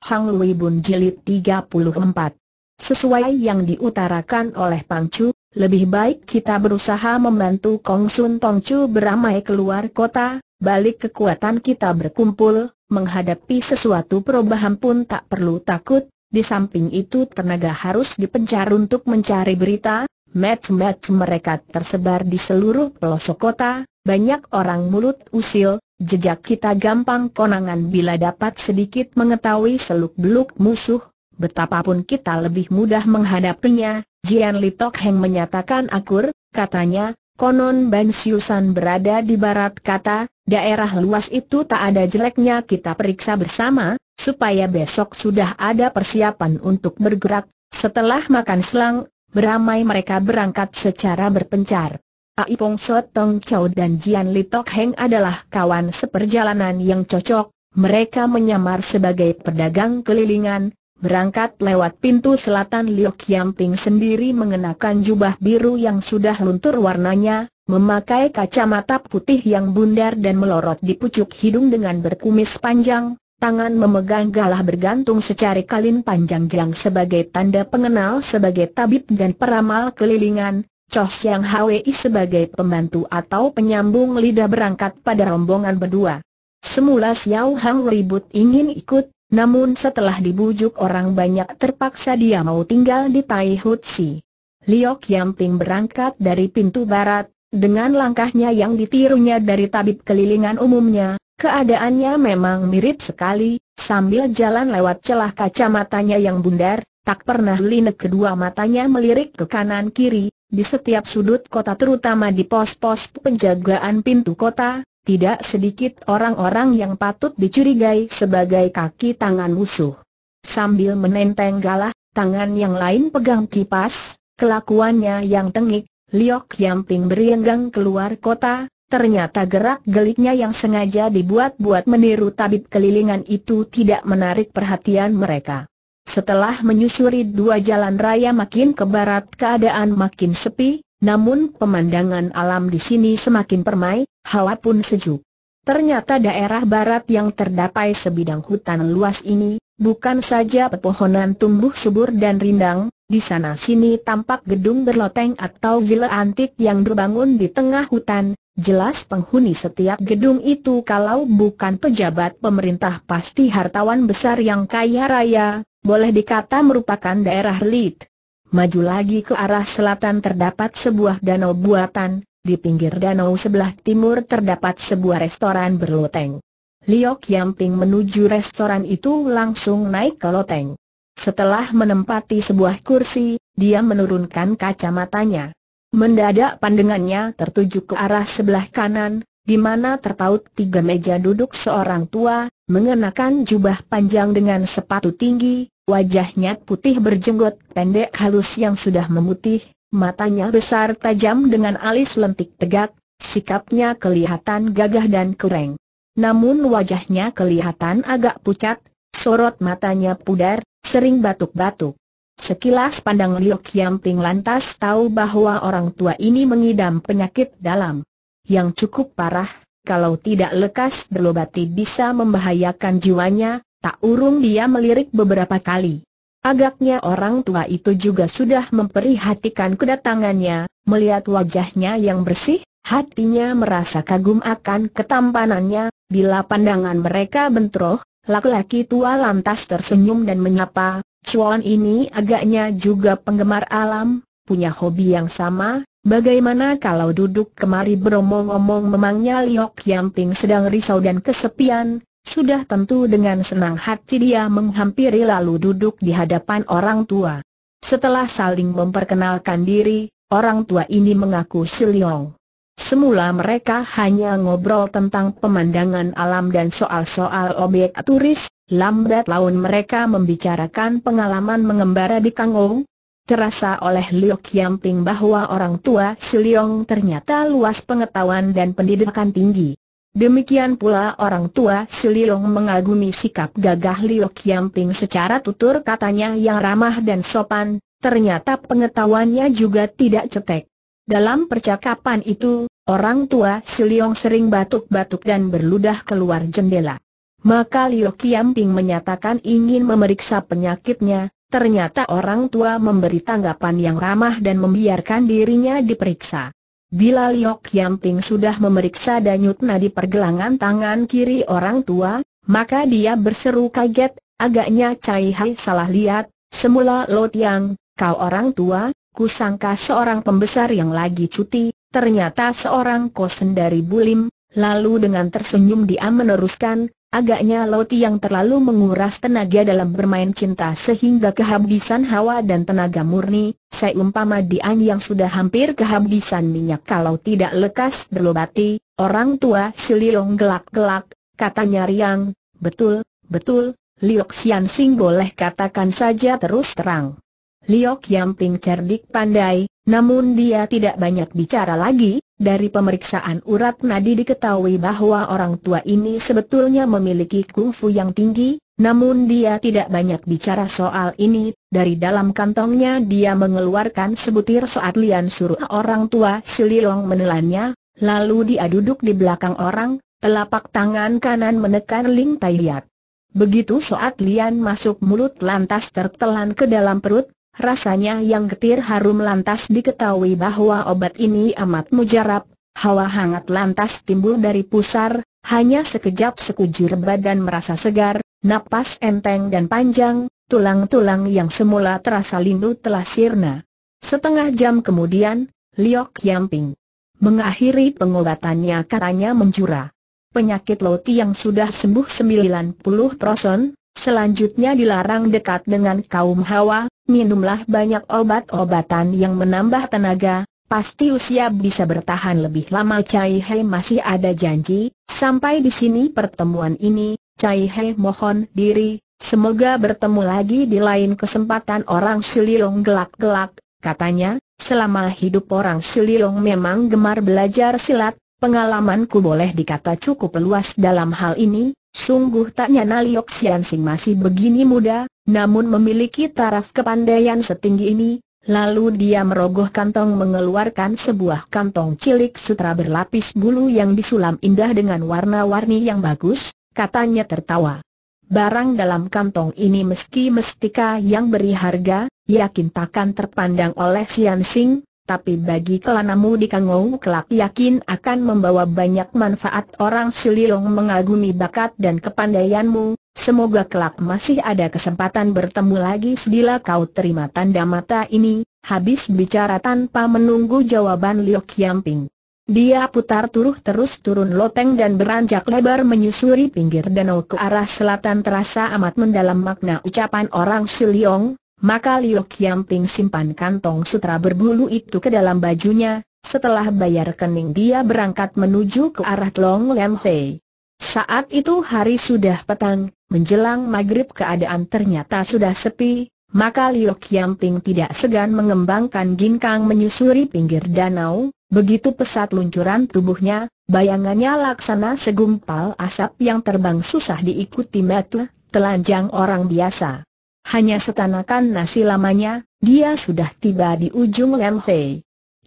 Hang Lui Bun Jilid 34. Sesuai yang diutarakan oleh Pang Chu, lebih baik kita berusaha membantu Kong Sun Tong Chu beramai keluar kota, balik kekuatan kita berkumpul, menghadapi sesuatu perubahan pun tak perlu takut, di samping itu tenaga harus dipencar untuk mencari berita, match-match mereka tersebar di seluruh pelosok kota, banyak orang mulut usil, Jejak kita gampang konangan bila dapat sedikit mengetahui seluk-beluk musuh, betapapun kita lebih mudah menghadapinya, Jian Li Tok Heng menyatakan akur, katanya, konon Ban Siusan berada di barat kata, daerah luas itu tak ada jeleknya kita periksa bersama, supaya besok sudah ada persiapan untuk bergerak, setelah makan selang, beramai mereka berangkat secara berpencar. Pak Ipong Sot Tong Chow dan Jian Li Tok Heng adalah kawan seperjalanan yang cocok, mereka menyamar sebagai pedagang kelilingan, berangkat lewat pintu selatan Liu Kiamping sendiri mengenakan jubah biru yang sudah luntur warnanya, memakai kacamata putih yang bundar dan melorot di pucuk hidung dengan berkumis panjang, tangan memegang galah bergantung secari kalin panjang jang sebagai tanda pengenal sebagai tabib dan peramal kelilingan, Chow Siang Hwi sebagai pembantu atau penyambung lidah berangkat pada rombongan berdua. Semula Xiao Hang ribut ingin ikut, namun setelah dibujuk orang banyak terpaksa dia mau tinggal di Tai Hut Si. Liok Yamping berangkat dari pintu barat, dengan langkahnya yang ditirunya dari tabib kelilingan umumnya, keadaannya memang mirip sekali, sambil jalan lewat celah kacamatanya yang bundar, tak pernah linek kedua matanya melirik ke kanan kiri, di setiap sudut kota terutama di pos-pos penjagaan pintu kota, tidak sedikit orang-orang yang patut dicurigai sebagai kaki tangan musuh. Sambil menenteng galah, tangan yang lain pegang kipas, kelakuannya yang tengik, Liok yang ping berenggang keluar kota, ternyata gerak-geliknya yang sengaja dibuat-buat meniru tabib kelilingan itu tidak menarik perhatian mereka. Setelah menyusuri dua jalan raya makin ke barat keadaan makin sepi, namun pemandangan alam di sini semakin permai, hawa pun sejuk. Ternyata daerah barat yang terdapat sebidang hutan luas ini, bukan saja pepohonan tumbuh subur dan rindang, di sana sini tampak gedung berloteng atau villa antik yang dibangun di tengah hutan, jelas penghuni setiap gedung itu kalau bukan pejabat pemerintah pasti hartawan besar yang kaya raya, boleh dikata merupakan daerah lit. Maju lagi ke arah selatan terdapat sebuah danau buatan, di pinggir danau sebelah timur terdapat sebuah restoran berloteng. Liok Ping menuju restoran itu langsung naik ke loteng. Setelah menempati sebuah kursi, dia menurunkan kacamatanya. Mendadak pandangannya tertuju ke arah sebelah kanan, di mana terpaut tiga meja duduk seorang tua, mengenakan jubah panjang dengan sepatu tinggi, wajahnya putih berjenggot pendek halus yang sudah memutih, matanya besar tajam dengan alis lentik tegak, sikapnya kelihatan gagah dan kereng. Namun wajahnya kelihatan agak pucat, sorot matanya pudar, sering batuk-batuk. Sekilas pandang Liu ting lantas tahu bahwa orang tua ini mengidam penyakit dalam yang cukup parah, kalau tidak lekas berlobati bisa membahayakan jiwanya, tak urung dia melirik beberapa kali. Agaknya orang tua itu juga sudah memperhatikan kedatangannya, melihat wajahnya yang bersih, hatinya merasa kagum akan ketampanannya, bila pandangan mereka bentroh, laki-laki tua lantas tersenyum dan menyapa, Chuan ini agaknya juga penggemar alam, punya hobi yang sama, Bagaimana kalau duduk kemari beromong-omong memangnya Liok Yamping sedang risau dan kesepian, sudah tentu dengan senang hati dia menghampiri lalu duduk di hadapan orang tua. Setelah saling memperkenalkan diri, orang tua ini mengaku si Liong. Semula mereka hanya ngobrol tentang pemandangan alam dan soal-soal objek turis, lambat laun mereka membicarakan pengalaman mengembara di Kangou, Terasa oleh Liu Qiangping bahwa orang tua Si Leong ternyata luas pengetahuan dan pendidikan tinggi. Demikian pula orang tua Si Leong mengagumi sikap gagah Liu Qiangping secara tutur katanya yang ramah dan sopan, ternyata pengetahuannya juga tidak cetek. Dalam percakapan itu, orang tua Si Leong sering batuk-batuk dan berludah keluar jendela. Maka Liu Qiangping menyatakan ingin memeriksa penyakitnya, ternyata orang tua memberi tanggapan yang ramah dan membiarkan dirinya diperiksa. Bila Liok Yamping sudah memeriksa danyut nadi pergelangan tangan kiri orang tua, maka dia berseru kaget, agaknya Cai Hai salah lihat, semula Lot Yang, kau orang tua, kusangka seorang pembesar yang lagi cuti, ternyata seorang kosen dari Bulim, lalu dengan tersenyum dia meneruskan, Agaknya Loti yang terlalu menguras tenaga dalam bermain cinta sehingga kehabisan hawa dan tenaga murni, seumpama Dian yang sudah hampir kehabisan minyak kalau tidak lekas berlobati, orang tua Liong gelak-gelak, katanya Riang, betul, betul, Liok Sian Sing boleh katakan saja terus terang. Liok Yamping cerdik pandai, namun dia tidak banyak bicara lagi, dari pemeriksaan urat nadi diketahui bahwa orang tua ini sebetulnya memiliki kungfu yang tinggi, namun dia tidak banyak bicara soal ini, dari dalam kantongnya dia mengeluarkan sebutir soat lian suruh orang tua Sililong menelannya, lalu dia duduk di belakang orang, telapak tangan kanan menekan Ling taiyat. Begitu soat lian masuk mulut lantas tertelan ke dalam perut, rasanya yang getir harum lantas diketahui bahwa obat ini amat mujarab, hawa hangat lantas timbul dari pusar, hanya sekejap sekujur badan merasa segar, napas enteng dan panjang, tulang-tulang yang semula terasa lindu telah sirna. Setengah jam kemudian, Liok Yamping mengakhiri pengobatannya katanya menjura. Penyakit Loti yang sudah sembuh 90 prosen, selanjutnya dilarang dekat dengan kaum Hawa, minumlah banyak obat-obatan yang menambah tenaga, pasti usia bisa bertahan lebih lama Cai He masih ada janji, sampai di sini pertemuan ini, Cai He mohon diri, semoga bertemu lagi di lain kesempatan orang Sililong gelak-gelak, katanya, selama hidup orang Sililong memang gemar belajar silat, pengalamanku boleh dikata cukup luas dalam hal ini, sungguh tak nyana Liok Sian Sing masih begini muda, namun memiliki taraf kepandaian setinggi ini, lalu dia merogoh kantong mengeluarkan sebuah kantong cilik sutra berlapis bulu yang disulam indah dengan warna-warni yang bagus, katanya tertawa. Barang dalam kantong ini meski mestika yang beri harga, yakin takkan terpandang oleh Sian Sing, tapi bagi kelanamu di Kangou kelak yakin akan membawa banyak manfaat orang Siliong mengagumi bakat dan kepandaianmu, semoga kelak masih ada kesempatan bertemu lagi bila kau terima tanda mata ini, habis bicara tanpa menunggu jawaban Liu Yamping. Dia putar turuh terus turun loteng dan beranjak lebar menyusuri pinggir danau ke arah selatan terasa amat mendalam makna ucapan orang Siliong, maka Liu Qiangping simpan kantong sutra berbulu itu ke dalam bajunya, setelah bayar kening dia berangkat menuju ke arah Long Lam Hei. Saat itu hari sudah petang, menjelang maghrib keadaan ternyata sudah sepi, maka Liu Qiangping tidak segan mengembangkan ginkang menyusuri pinggir danau, begitu pesat luncuran tubuhnya, bayangannya laksana segumpal asap yang terbang susah diikuti metu, telanjang orang biasa. Hanya setanakan nasi lamanya, dia sudah tiba di ujung lantai.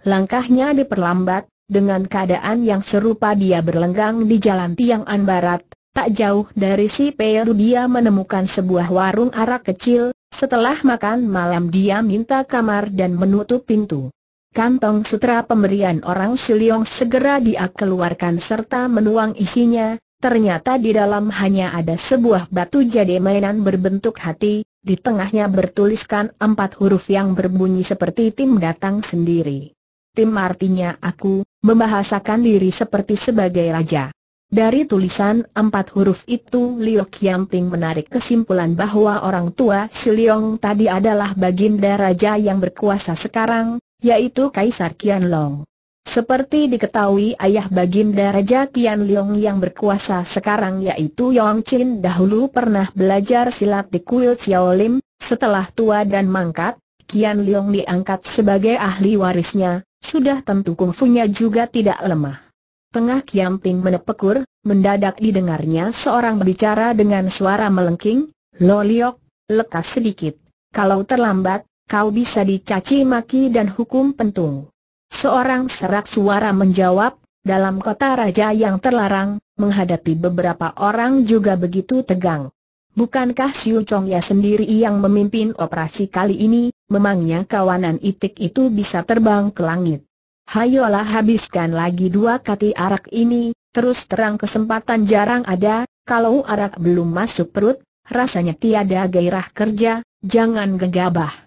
Langkahnya diperlambat, dengan keadaan yang serupa dia berlenggang di jalan tiang anbarat, tak jauh dari si Peru dia menemukan sebuah warung arak kecil, setelah makan malam dia minta kamar dan menutup pintu. Kantong sutra pemberian orang Siliong segera dia keluarkan serta menuang isinya, Ternyata di dalam hanya ada sebuah batu jadi mainan berbentuk hati, di tengahnya bertuliskan empat huruf yang berbunyi seperti tim datang sendiri. Tim artinya aku, membahasakan diri seperti sebagai raja. Dari tulisan empat huruf itu Liu Qiangping menarik kesimpulan bahwa orang tua Si Liong tadi adalah baginda raja yang berkuasa sekarang, yaitu Kaisar Qianlong. Seperti diketahui ayah Baginda Raja Tian Leong yang berkuasa sekarang yaitu Yong Chin dahulu pernah belajar silat di kuil Xiao Lim, setelah tua dan mangkat, Kian Leong diangkat sebagai ahli warisnya, sudah tentu kungfunya juga tidak lemah. Tengah Kiam Ting menepekur, mendadak didengarnya seorang berbicara dengan suara melengking, Lo Liok, lekas sedikit, kalau terlambat, kau bisa dicaci maki dan hukum pentung. Seorang serak suara menjawab, dalam kota raja yang terlarang, menghadapi beberapa orang juga begitu tegang. Bukankah Siu Ya sendiri yang memimpin operasi kali ini, memangnya kawanan itik itu bisa terbang ke langit? Hayolah habiskan lagi dua kati arak ini, terus terang kesempatan jarang ada, kalau arak belum masuk perut, rasanya tiada gairah kerja, jangan gegabah.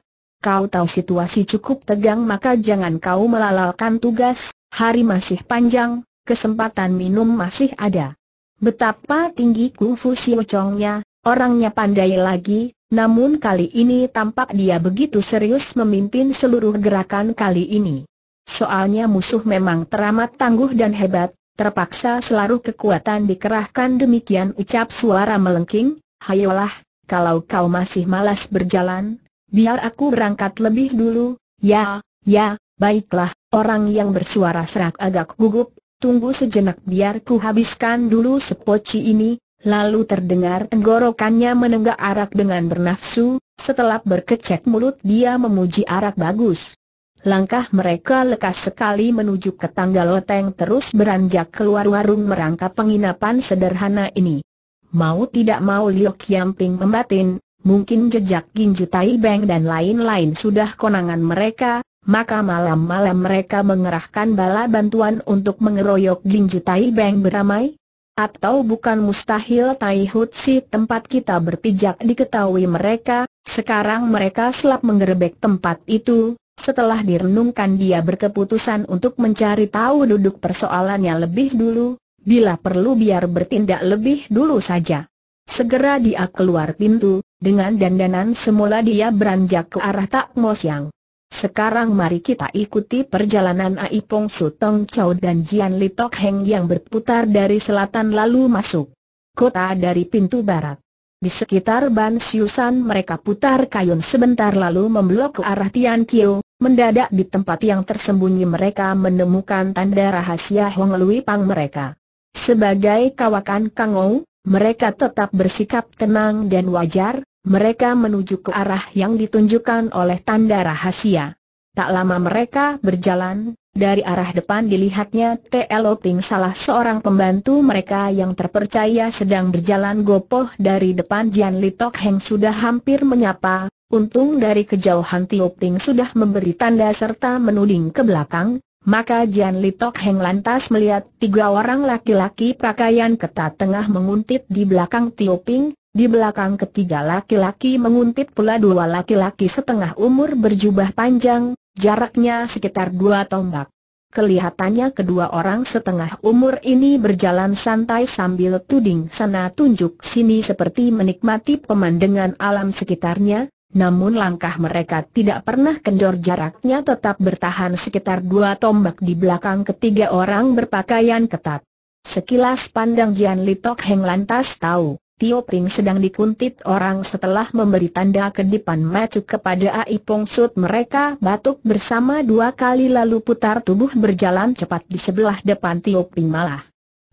Kau tahu situasi cukup tegang maka jangan kau melalalkan tugas, hari masih panjang, kesempatan minum masih ada. Betapa tinggi kungfu si Chongnya, orangnya pandai lagi, namun kali ini tampak dia begitu serius memimpin seluruh gerakan kali ini. Soalnya musuh memang teramat tangguh dan hebat, terpaksa seluruh kekuatan dikerahkan demikian ucap suara melengking, hayolah, kalau kau masih malas berjalan, biar aku berangkat lebih dulu, ya, ya, baiklah, orang yang bersuara serak agak gugup, tunggu sejenak biar ku habiskan dulu sepoci ini, lalu terdengar tenggorokannya menenggak arak dengan bernafsu, setelah berkecek mulut dia memuji arak bagus. Langkah mereka lekas sekali menuju ke tangga loteng terus beranjak keluar warung merangkap penginapan sederhana ini. Mau tidak mau Liok Yamping membatin, mungkin jejak Ginju Tai Beng dan lain-lain sudah konangan mereka, maka malam-malam mereka mengerahkan bala bantuan untuk mengeroyok Ginju Tai Beng beramai? Atau bukan mustahil Tai Hutsi tempat kita berpijak diketahui mereka, sekarang mereka selap menggerebek tempat itu, setelah direnungkan dia berkeputusan untuk mencari tahu duduk persoalannya lebih dulu, bila perlu biar bertindak lebih dulu saja. Segera dia keluar pintu, dengan dandanan semula dia beranjak ke arah Tak Mo Siang. Sekarang mari kita ikuti perjalanan Aipong Pong Su Tong Chow dan Jian Li Tok Heng yang berputar dari selatan lalu masuk kota dari pintu barat. Di sekitar Ban Siusan mereka putar kayun sebentar lalu memblok ke arah Tian Kio, mendadak di tempat yang tersembunyi mereka menemukan tanda rahasia Hong Lui Pang mereka. Sebagai kawakan Kang Ou, mereka tetap bersikap tenang dan wajar, mereka menuju ke arah yang ditunjukkan oleh tanda rahasia. Tak lama mereka berjalan, dari arah depan dilihatnya Ting salah seorang pembantu mereka yang terpercaya sedang berjalan gopoh dari depan Jian Litok Heng sudah hampir menyapa, untung dari kejauhan Ting sudah memberi tanda serta menuding ke belakang, maka Jian Litok Heng lantas melihat tiga orang laki-laki pakaian ketat tengah menguntit di belakang Ting. Di belakang ketiga laki-laki menguntit pula dua laki-laki setengah umur berjubah panjang, jaraknya sekitar dua tombak. Kelihatannya kedua orang setengah umur ini berjalan santai sambil tuding sana tunjuk sini seperti menikmati pemandangan alam sekitarnya, namun langkah mereka tidak pernah kendor jaraknya tetap bertahan sekitar dua tombak di belakang ketiga orang berpakaian ketat. Sekilas pandang Jian Litok Heng lantas tahu, Tio Ping sedang dikuntit orang setelah memberi tanda kedipan macu kepada Ai Pong Sut mereka batuk bersama dua kali lalu putar tubuh berjalan cepat di sebelah depan Tio Ping malah.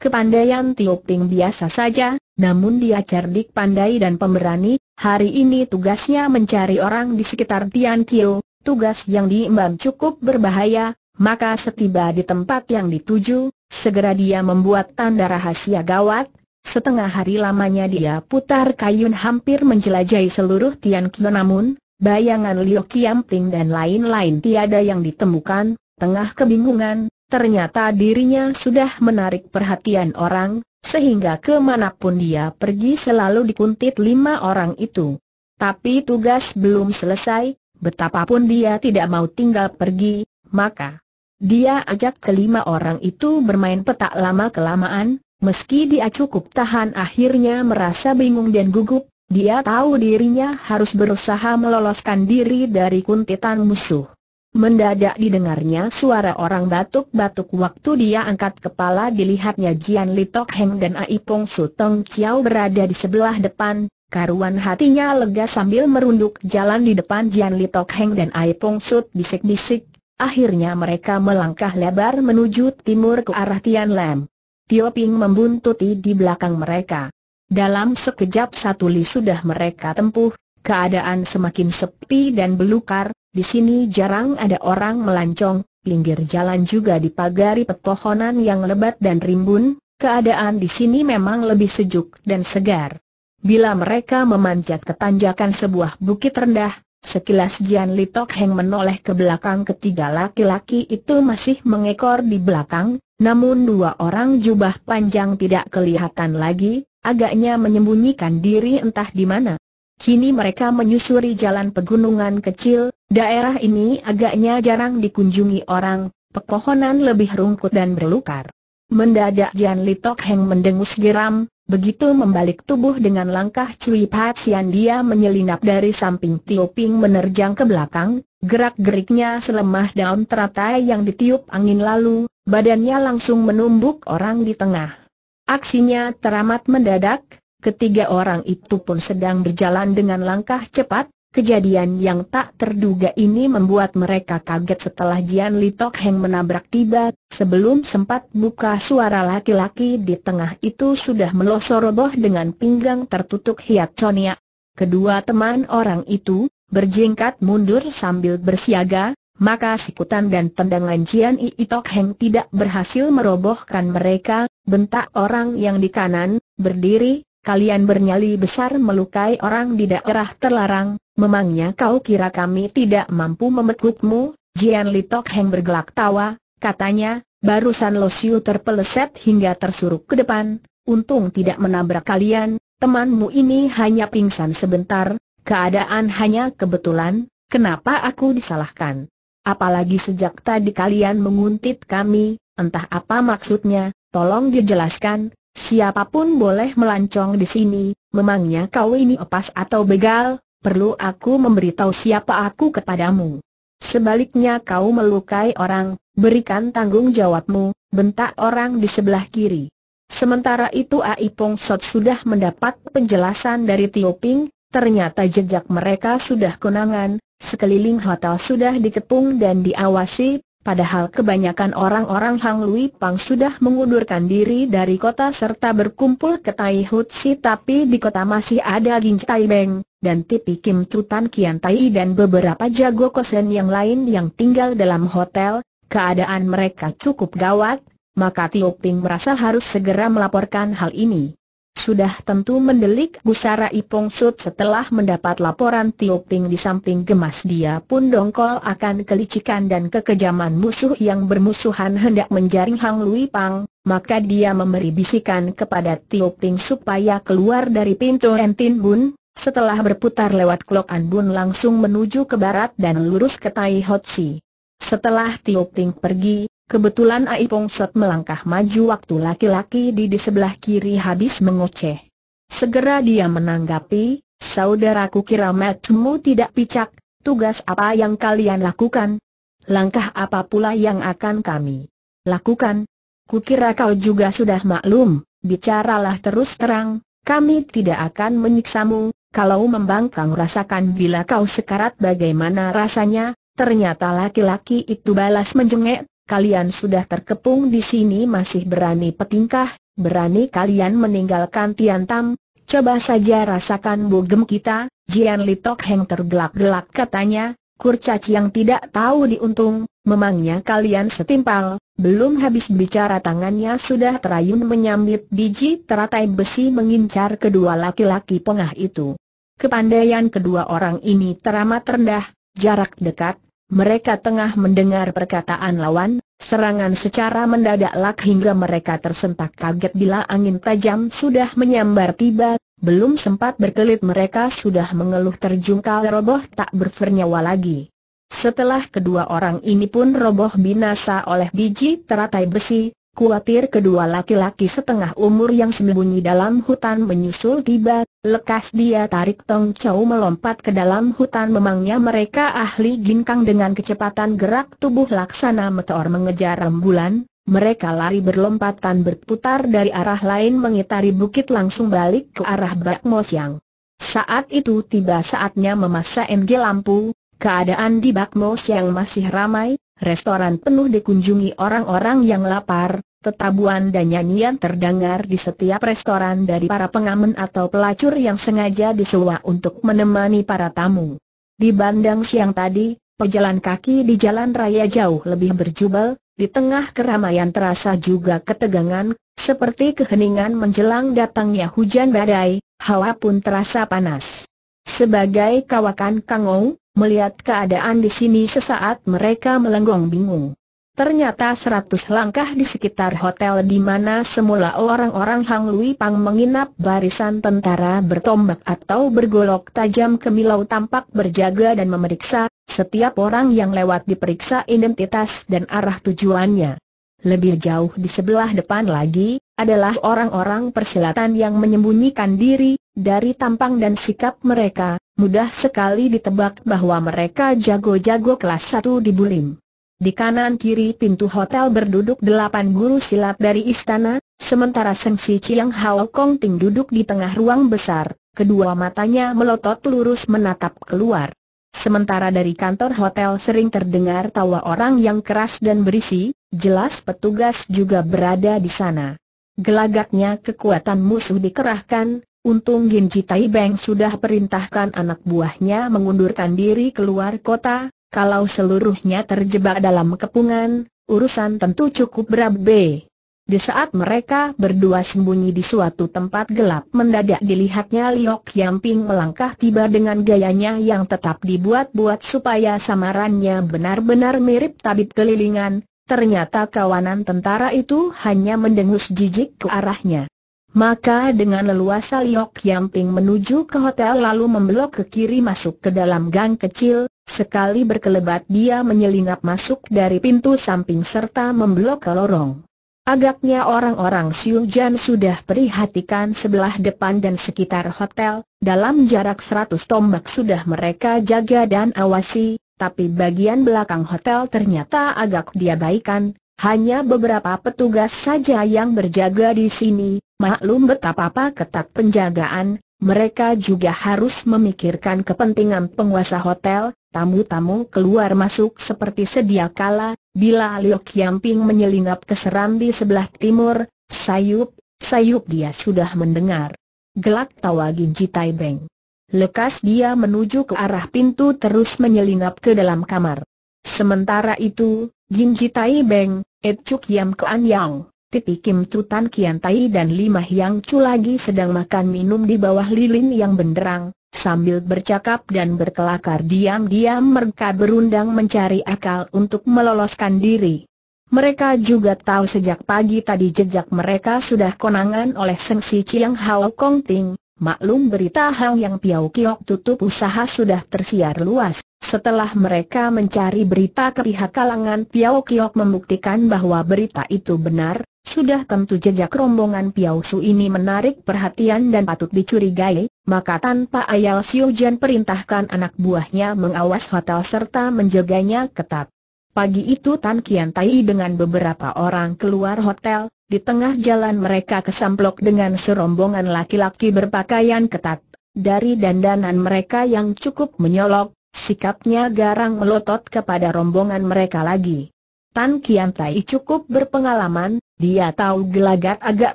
Kepandaian Tio Ping biasa saja, namun dia cerdik pandai dan pemberani, hari ini tugasnya mencari orang di sekitar Tian Kio, tugas yang diimbang cukup berbahaya, maka setiba di tempat yang dituju, segera dia membuat tanda rahasia gawat, Setengah hari lamanya dia putar kayun hampir menjelajahi seluruh Tian Kio namun, bayangan Liu Kiamping dan lain-lain tiada yang ditemukan, tengah kebingungan, ternyata dirinya sudah menarik perhatian orang, sehingga kemanapun dia pergi selalu dikuntit lima orang itu. Tapi tugas belum selesai, betapapun dia tidak mau tinggal pergi, maka dia ajak kelima orang itu bermain petak lama-kelamaan, Meski dia cukup tahan akhirnya merasa bingung dan gugup, dia tahu dirinya harus berusaha meloloskan diri dari kuntitan musuh. Mendadak didengarnya suara orang batuk-batuk waktu dia angkat kepala dilihatnya Jian Litok Heng dan Ai Pong Su Tong Chiao berada di sebelah depan, karuan hatinya lega sambil merunduk jalan di depan Jian Litok Heng dan Ai Pong Su bisik-bisik, akhirnya mereka melangkah lebar menuju timur ke arah Tian Lam. Tio Ping membuntuti di belakang mereka. Dalam sekejap satu li sudah mereka tempuh, keadaan semakin sepi dan belukar, di sini jarang ada orang melancong, pinggir jalan juga dipagari pepohonan yang lebat dan rimbun, keadaan di sini memang lebih sejuk dan segar. Bila mereka memanjat ke tanjakan sebuah bukit rendah, Sekilas Jian Li Tok Heng menoleh ke belakang ketiga laki-laki itu masih mengekor di belakang, namun dua orang jubah panjang tidak kelihatan lagi, agaknya menyembunyikan diri entah di mana. Kini mereka menyusuri jalan pegunungan kecil, daerah ini agaknya jarang dikunjungi orang, Pekohonan lebih rungkut dan berlukar. Mendadak Jan Litok Heng mendengus geram, begitu membalik tubuh dengan langkah cuipat Sian dia menyelinap dari samping Tio Ping menerjang ke belakang, Gerak-geriknya selemah daun teratai yang ditiup angin lalu, badannya langsung menumbuk orang di tengah. Aksinya teramat mendadak, ketiga orang itu pun sedang berjalan dengan langkah cepat, kejadian yang tak terduga ini membuat mereka kaget setelah Jian Li Tok Heng menabrak tiba, sebelum sempat buka suara laki-laki di tengah itu sudah melosor roboh dengan pinggang tertutup hiat Sonia. Kedua teman orang itu, berjingkat mundur sambil bersiaga, maka sikutan dan tendangan Jian Ii Heng tidak berhasil merobohkan mereka, bentak orang yang di kanan, berdiri, kalian bernyali besar melukai orang di daerah terlarang, memangnya kau kira kami tidak mampu memekutmu, Jian Li Tok Heng bergelak tawa, katanya, barusan Lo Siu terpeleset hingga tersuruk ke depan, untung tidak menabrak kalian, temanmu ini hanya pingsan sebentar, Keadaan hanya kebetulan, kenapa aku disalahkan? Apalagi sejak tadi kalian menguntit kami, entah apa maksudnya, tolong dijelaskan, siapapun boleh melancong di sini, memangnya kau ini opas atau begal, perlu aku memberitahu siapa aku kepadamu. Sebaliknya kau melukai orang, berikan tanggung jawabmu, bentak orang di sebelah kiri. Sementara itu Aipong Sot sudah mendapat penjelasan dari Tio Ping, Ternyata jejak mereka sudah kunangan. sekeliling hotel sudah dikepung dan diawasi, padahal kebanyakan orang-orang Hang Lui Pang sudah mengundurkan diri dari kota serta berkumpul ke Tai Hutsi tapi di kota masih ada Gin Tai Beng, dan Tipi Kim Tutan Kian Tai dan beberapa jago kosen yang lain yang tinggal dalam hotel, keadaan mereka cukup gawat, maka Tio Ping merasa harus segera melaporkan hal ini. Sudah tentu mendelik Gusara Ipong Sud setelah mendapat laporan Tio Ping di samping gemas dia pun dongkol akan kelicikan dan kekejaman musuh yang bermusuhan hendak menjaring Hang Lui Pang, maka dia memberi bisikan kepada Tio Ping supaya keluar dari pintu Entin Bun, setelah berputar lewat Klok An Bun langsung menuju ke barat dan lurus ke Tai Hot Si. Setelah Tio Ping pergi, Kebetulan Aipong set melangkah maju waktu laki-laki di di sebelah kiri habis mengoceh. Segera dia menanggapi, saudaraku kira matmu tidak picak, tugas apa yang kalian lakukan? Langkah apa pula yang akan kami lakukan? Kukira kau juga sudah maklum, bicaralah terus terang, kami tidak akan menyiksamu, kalau membangkang rasakan bila kau sekarat bagaimana rasanya, ternyata laki-laki itu balas menjengek, kalian sudah terkepung di sini masih berani petingkah, berani kalian meninggalkan Tian Tam? coba saja rasakan bogem kita, Jian Litok Heng tergelak-gelak katanya, kurcaci yang tidak tahu diuntung, memangnya kalian setimpal, belum habis bicara tangannya sudah terayun menyambit biji teratai besi mengincar kedua laki-laki pengah itu. Kepandaian kedua orang ini teramat rendah, jarak dekat, mereka tengah mendengar perkataan lawan, serangan secara mendadak hingga mereka tersentak kaget bila angin tajam sudah menyambar tiba, belum sempat berkelit mereka sudah mengeluh terjungkal roboh tak bernyawa lagi. Setelah kedua orang ini pun roboh binasa oleh biji teratai besi, Kuatir kedua laki-laki setengah umur yang sembunyi dalam hutan menyusul tiba, lekas dia tarik Tong Chow melompat ke dalam hutan memangnya mereka ahli ginkang dengan kecepatan gerak tubuh laksana meteor mengejar rembulan, mereka lari berlompatan berputar dari arah lain mengitari bukit langsung balik ke arah Bak Mo Siang. Saat itu tiba saatnya memasak MG lampu, keadaan di Bak Mo Siang masih ramai, restoran penuh dikunjungi orang-orang yang lapar, tetabuan dan nyanyian terdengar di setiap restoran dari para pengamen atau pelacur yang sengaja disewa untuk menemani para tamu. Di bandang siang tadi, pejalan kaki di jalan raya jauh lebih berjubel, di tengah keramaian terasa juga ketegangan, seperti keheningan menjelang datangnya hujan badai, hawa pun terasa panas. Sebagai kawakan Kangou, Melihat keadaan di sini sesaat mereka melenggong bingung. Ternyata seratus langkah di sekitar hotel di mana semula orang-orang Hang Lui Pang menginap barisan tentara bertombak atau bergolok tajam kemilau tampak berjaga dan memeriksa, setiap orang yang lewat diperiksa identitas dan arah tujuannya. Lebih jauh di sebelah depan lagi, adalah orang-orang persilatan yang menyembunyikan diri, dari tampang dan sikap mereka, mudah sekali ditebak bahwa mereka jago-jago kelas satu di Bulim. Di kanan kiri pintu hotel berduduk delapan guru silat dari istana, sementara Seng Si Chiang Hao Kong Ting duduk di tengah ruang besar, kedua matanya melotot lurus menatap keluar. Sementara dari kantor hotel sering terdengar tawa orang yang keras dan berisi, jelas petugas juga berada di sana. Gelagatnya kekuatan musuh dikerahkan, Untung Ginji Taibeng sudah perintahkan anak buahnya mengundurkan diri keluar kota, kalau seluruhnya terjebak dalam kepungan, urusan tentu cukup berat berabe. Di saat mereka berdua sembunyi di suatu tempat gelap mendadak dilihatnya Liok Yamping melangkah tiba dengan gayanya yang tetap dibuat-buat supaya samarannya benar-benar mirip tabib kelilingan, ternyata kawanan tentara itu hanya mendengus jijik ke arahnya. Maka dengan leluasa Liok Yamping menuju ke hotel lalu membelok ke kiri masuk ke dalam gang kecil, sekali berkelebat dia menyelinap masuk dari pintu samping serta membelok ke lorong. Agaknya orang-orang Jan sudah perhatikan sebelah depan dan sekitar hotel, dalam jarak seratus tombak sudah mereka jaga dan awasi, tapi bagian belakang hotel ternyata agak diabaikan, hanya beberapa petugas saja yang berjaga di sini, Maklum betapa ketat penjagaan, mereka juga harus memikirkan kepentingan penguasa hotel, tamu-tamu keluar masuk seperti sedia kala, bila Liu Qiangping menyelinap ke serambi sebelah timur, sayup, sayup dia sudah mendengar. Gelak tawa Ginji Tai Beng. Lekas dia menuju ke arah pintu terus menyelinap ke dalam kamar. Sementara itu, Ginji Tai Beng, Ed Chuk Yam Kuan Yang, Titi Kim Tutan Kian Tai dan Lima Hyang Chu lagi sedang makan minum di bawah lilin yang benderang, sambil bercakap dan berkelakar diam-diam mereka berundang mencari akal untuk meloloskan diri. Mereka juga tahu sejak pagi tadi jejak mereka sudah konangan oleh Seng Si Chiang Hao Kong Ting, Maklum berita Hang Yang Piau Kiok tutup usaha sudah tersiar luas. Setelah mereka mencari berita ke pihak kalangan Piau Kiok membuktikan bahwa berita itu benar, sudah tentu jejak rombongan Piausu ini menarik perhatian dan patut dicurigai, maka tanpa ayal Siu Jan perintahkan anak buahnya mengawas hotel serta menjaganya ketat. Pagi itu Tan Kian Tai dengan beberapa orang keluar hotel, di tengah jalan mereka kesamplok dengan serombongan laki-laki berpakaian ketat. Dari dandanan mereka yang cukup menyolok, sikapnya garang melotot kepada rombongan mereka lagi. Tan Kian Tai cukup berpengalaman, dia tahu gelagat agak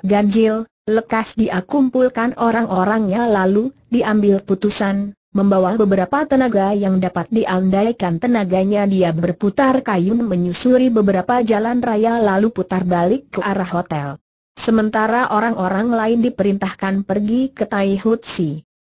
ganjil, lekas dia kumpulkan orang-orangnya lalu, diambil putusan, membawa beberapa tenaga yang dapat diandaikan tenaganya dia berputar kayun menyusuri beberapa jalan raya lalu putar balik ke arah hotel. Sementara orang-orang lain diperintahkan pergi ke Tai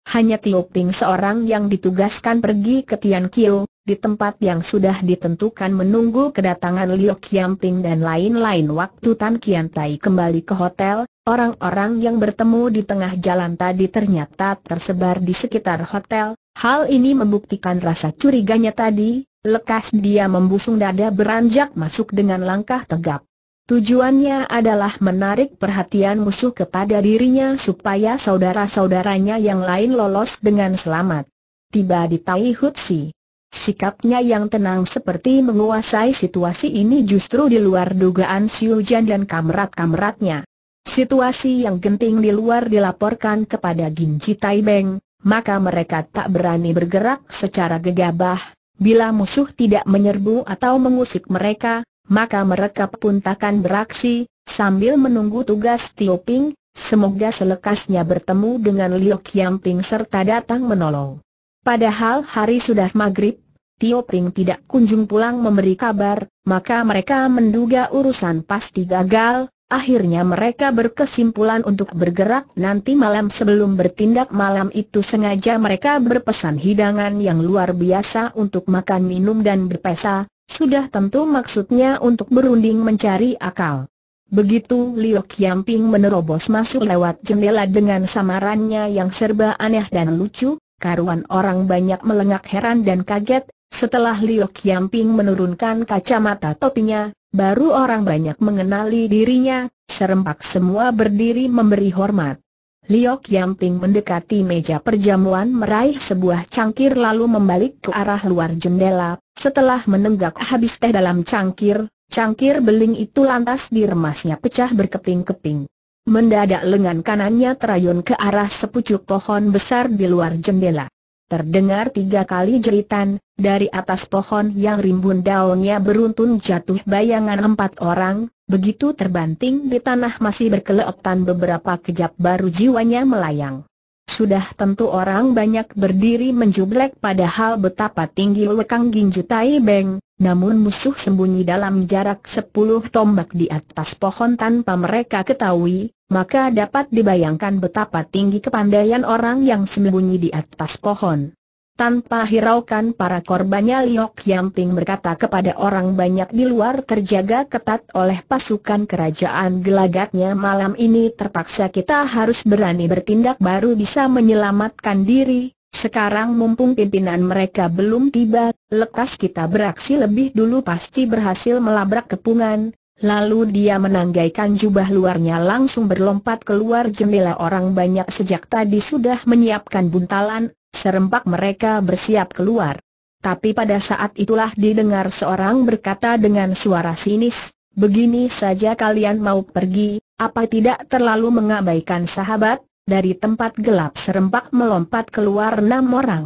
hanya Tio Ping seorang yang ditugaskan pergi ke Tian Kiu, di tempat yang sudah ditentukan menunggu kedatangan Liu Kiam Ping dan lain-lain waktu Tan Kian Tai kembali ke hotel, orang-orang yang bertemu di tengah jalan tadi ternyata tersebar di sekitar hotel, hal ini membuktikan rasa curiganya tadi, lekas dia membusung dada beranjak masuk dengan langkah tegap. Tujuannya adalah menarik perhatian musuh kepada dirinya supaya saudara-saudaranya yang lain lolos dengan selamat. Tiba di Tai Hutsi. Sikapnya yang tenang seperti menguasai situasi ini justru di luar dugaan Siu Jan dan kamerat-kameratnya. Situasi yang genting di luar dilaporkan kepada Ginji Tai Beng, maka mereka tak berani bergerak secara gegabah, Bila musuh tidak menyerbu atau mengusik mereka, maka mereka pun takkan beraksi, sambil menunggu tugas Tio Ping, semoga selekasnya bertemu dengan Liu Qiangping serta datang menolong. Padahal hari sudah maghrib, Tio Ping tidak kunjung pulang memberi kabar, maka mereka menduga urusan pasti gagal, akhirnya mereka berkesimpulan untuk bergerak nanti malam sebelum bertindak malam itu sengaja mereka berpesan hidangan yang luar biasa untuk makan minum dan berpesa. Sudah tentu maksudnya untuk berunding mencari akal. Begitu Liu Qiangping menerobos masuk lewat jendela dengan samarannya yang serba aneh dan lucu, karuan orang banyak melengak heran dan kaget, setelah Liu Qiangping menurunkan kacamata topinya, baru orang banyak mengenali dirinya, serempak semua berdiri memberi hormat. Liok Yamping mendekati meja perjamuan meraih sebuah cangkir lalu membalik ke arah luar jendela, setelah menenggak habis teh dalam cangkir, cangkir beling itu lantas diremasnya pecah berkeping-keping. Mendadak lengan kanannya terayun ke arah sepucuk pohon besar di luar jendela. Terdengar tiga kali jeritan, dari atas pohon yang rimbun daunnya beruntun jatuh bayangan empat orang, Begitu terbanting di tanah masih berkeleotan beberapa kejap baru jiwanya melayang. Sudah tentu orang banyak berdiri menjublek padahal betapa tinggi lekang Ginju Tai Beng, namun musuh sembunyi dalam jarak sepuluh tombak di atas pohon tanpa mereka ketahui, maka dapat dibayangkan betapa tinggi kepandaian orang yang sembunyi di atas pohon. Tanpa hiraukan para korbannya Liok Yamping berkata kepada orang banyak di luar terjaga ketat oleh pasukan kerajaan gelagatnya malam ini terpaksa kita harus berani bertindak baru bisa menyelamatkan diri. Sekarang mumpung pimpinan mereka belum tiba, lekas kita beraksi lebih dulu pasti berhasil melabrak kepungan. Lalu dia menanggaikan jubah luarnya langsung berlompat keluar jendela orang banyak sejak tadi sudah menyiapkan buntalan serempak mereka bersiap keluar. Tapi pada saat itulah didengar seorang berkata dengan suara sinis, begini saja kalian mau pergi, apa tidak terlalu mengabaikan sahabat? Dari tempat gelap serempak melompat keluar enam orang.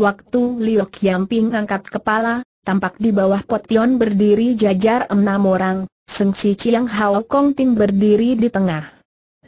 Waktu Liu Qiangping angkat kepala, tampak di bawah potion berdiri jajar enam orang, Seng Si Chiang Hao Kong Ting berdiri di tengah.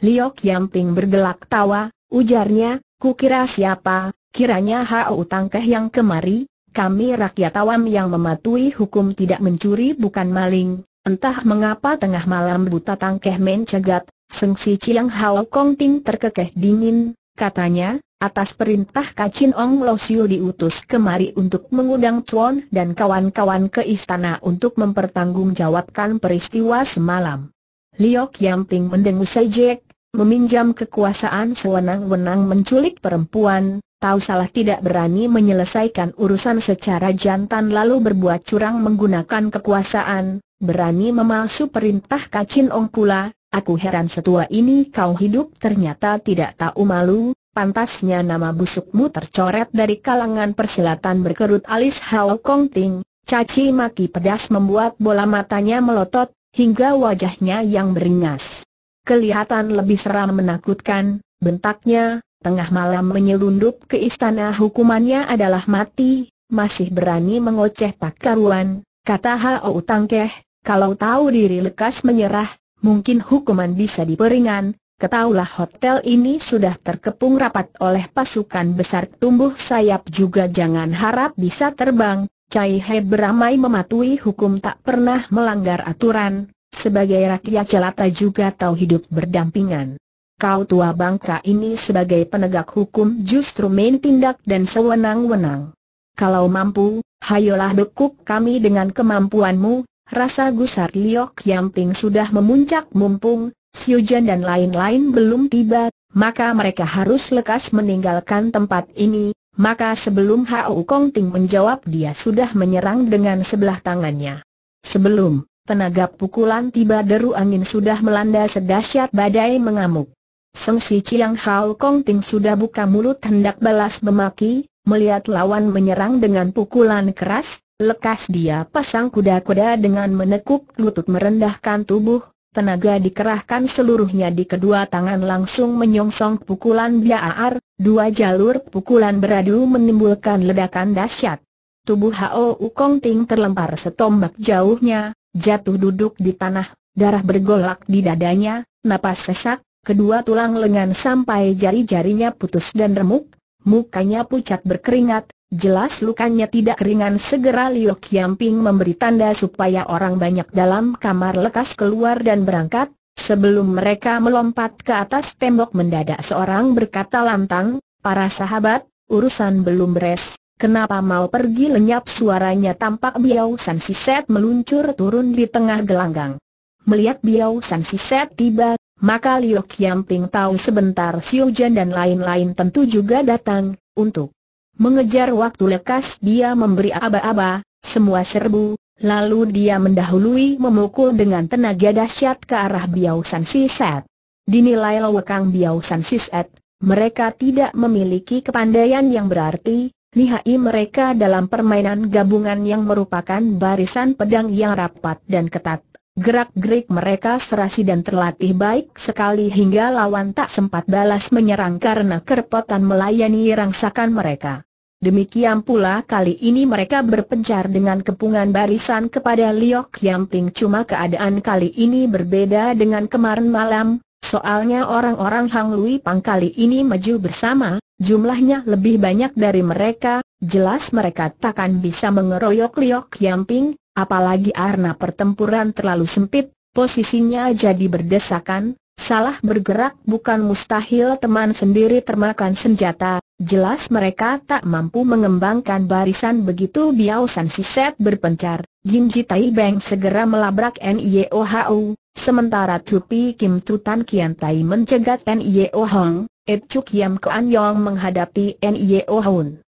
Liu Qiangping bergelak tawa, ujarnya, kukira siapa, Kiranya Hau Tangkeh yang kemari, kami rakyat awam yang mematuhi hukum tidak mencuri bukan maling, entah mengapa tengah malam buta Tangkeh mencegat, Sengsi Chiang Hao Kong Ting terkekeh dingin, katanya, atas perintah Kacin Ong Lo Siu diutus kemari untuk mengundang Chuan dan kawan-kawan ke istana untuk mempertanggungjawabkan peristiwa semalam. Liok Ting mendengus sejek, meminjam kekuasaan sewenang-wenang menculik perempuan, tahu salah tidak berani menyelesaikan urusan secara jantan lalu berbuat curang menggunakan kekuasaan, berani memalsu perintah Kacin Ong pula, aku heran setua ini kau hidup ternyata tidak tahu malu, pantasnya nama busukmu tercoret dari kalangan persilatan berkerut alis Hao Kong Ting, caci maki pedas membuat bola matanya melotot, hingga wajahnya yang beringas. Kelihatan lebih seram menakutkan, bentaknya, tengah malam menyelundup ke istana hukumannya adalah mati, masih berani mengoceh tak karuan, kata Hao Tangkeh, kalau tahu diri lekas menyerah, mungkin hukuman bisa diperingan, Ketahuilah hotel ini sudah terkepung rapat oleh pasukan besar tumbuh sayap juga jangan harap bisa terbang. Cai He beramai mematuhi hukum tak pernah melanggar aturan, sebagai rakyat jelata juga tahu hidup berdampingan kau tua bangka ini sebagai penegak hukum justru main tindak dan sewenang-wenang. Kalau mampu, hayolah bekuk kami dengan kemampuanmu, rasa gusar Liok Yang ting sudah memuncak mumpung, Siujan dan lain-lain belum tiba, maka mereka harus lekas meninggalkan tempat ini, maka sebelum Hao Kong Ting menjawab dia sudah menyerang dengan sebelah tangannya. Sebelum Tenaga pukulan tiba deru angin sudah melanda sedahsyat badai mengamuk. Seng Si Chiang Hao Kong Ting sudah buka mulut hendak balas memaki, melihat lawan menyerang dengan pukulan keras, lekas dia pasang kuda-kuda dengan menekuk lutut merendahkan tubuh, tenaga dikerahkan seluruhnya di kedua tangan langsung menyongsong pukulan biaar, dua jalur pukulan beradu menimbulkan ledakan dahsyat. Tubuh Hao Kong Ting terlempar setombak jauhnya, jatuh duduk di tanah, darah bergolak di dadanya, napas sesak, kedua tulang lengan sampai jari-jarinya putus dan remuk, mukanya pucat berkeringat, jelas lukanya tidak ringan. segera Liu yamping memberi tanda supaya orang banyak dalam kamar lekas keluar dan berangkat, sebelum mereka melompat ke atas tembok mendadak seorang berkata lantang, para sahabat, urusan belum beres. Kenapa mau pergi lenyap suaranya tampak Biao San Siset meluncur turun di tengah gelanggang. Melihat Biao San Siset tiba, maka Liu Qiangping tahu sebentar Xiu Jian dan lain-lain tentu juga datang, untuk mengejar waktu lekas dia memberi aba-aba, semua serbu, lalu dia mendahului memukul dengan tenaga dahsyat ke arah Biao San Siset. Dinilai lawakang Biao San Siset, mereka tidak memiliki kepandaian yang berarti, lihai mereka dalam permainan gabungan yang merupakan barisan pedang yang rapat dan ketat. Gerak-gerik mereka serasi dan terlatih baik sekali hingga lawan tak sempat balas menyerang karena kerepotan melayani rangsakan mereka. Demikian pula kali ini mereka berpencar dengan kepungan barisan kepada Liok Yamping cuma keadaan kali ini berbeda dengan kemarin malam, soalnya orang-orang Hang Lui Pang kali ini maju bersama, jumlahnya lebih banyak dari mereka, jelas mereka takkan bisa mengeroyok Liok Yamping, Apalagi karena pertempuran terlalu sempit, posisinya jadi berdesakan, salah bergerak bukan mustahil teman sendiri termakan senjata, jelas mereka tak mampu mengembangkan barisan begitu si siset berpencar. Ji Tai Beng segera melabrak NIOHU, sementara Tupi Kim Tutan Kian Tai mencegat NIO Hong, Ed Chuk Yam Kuan Yong menghadapi NIO Hong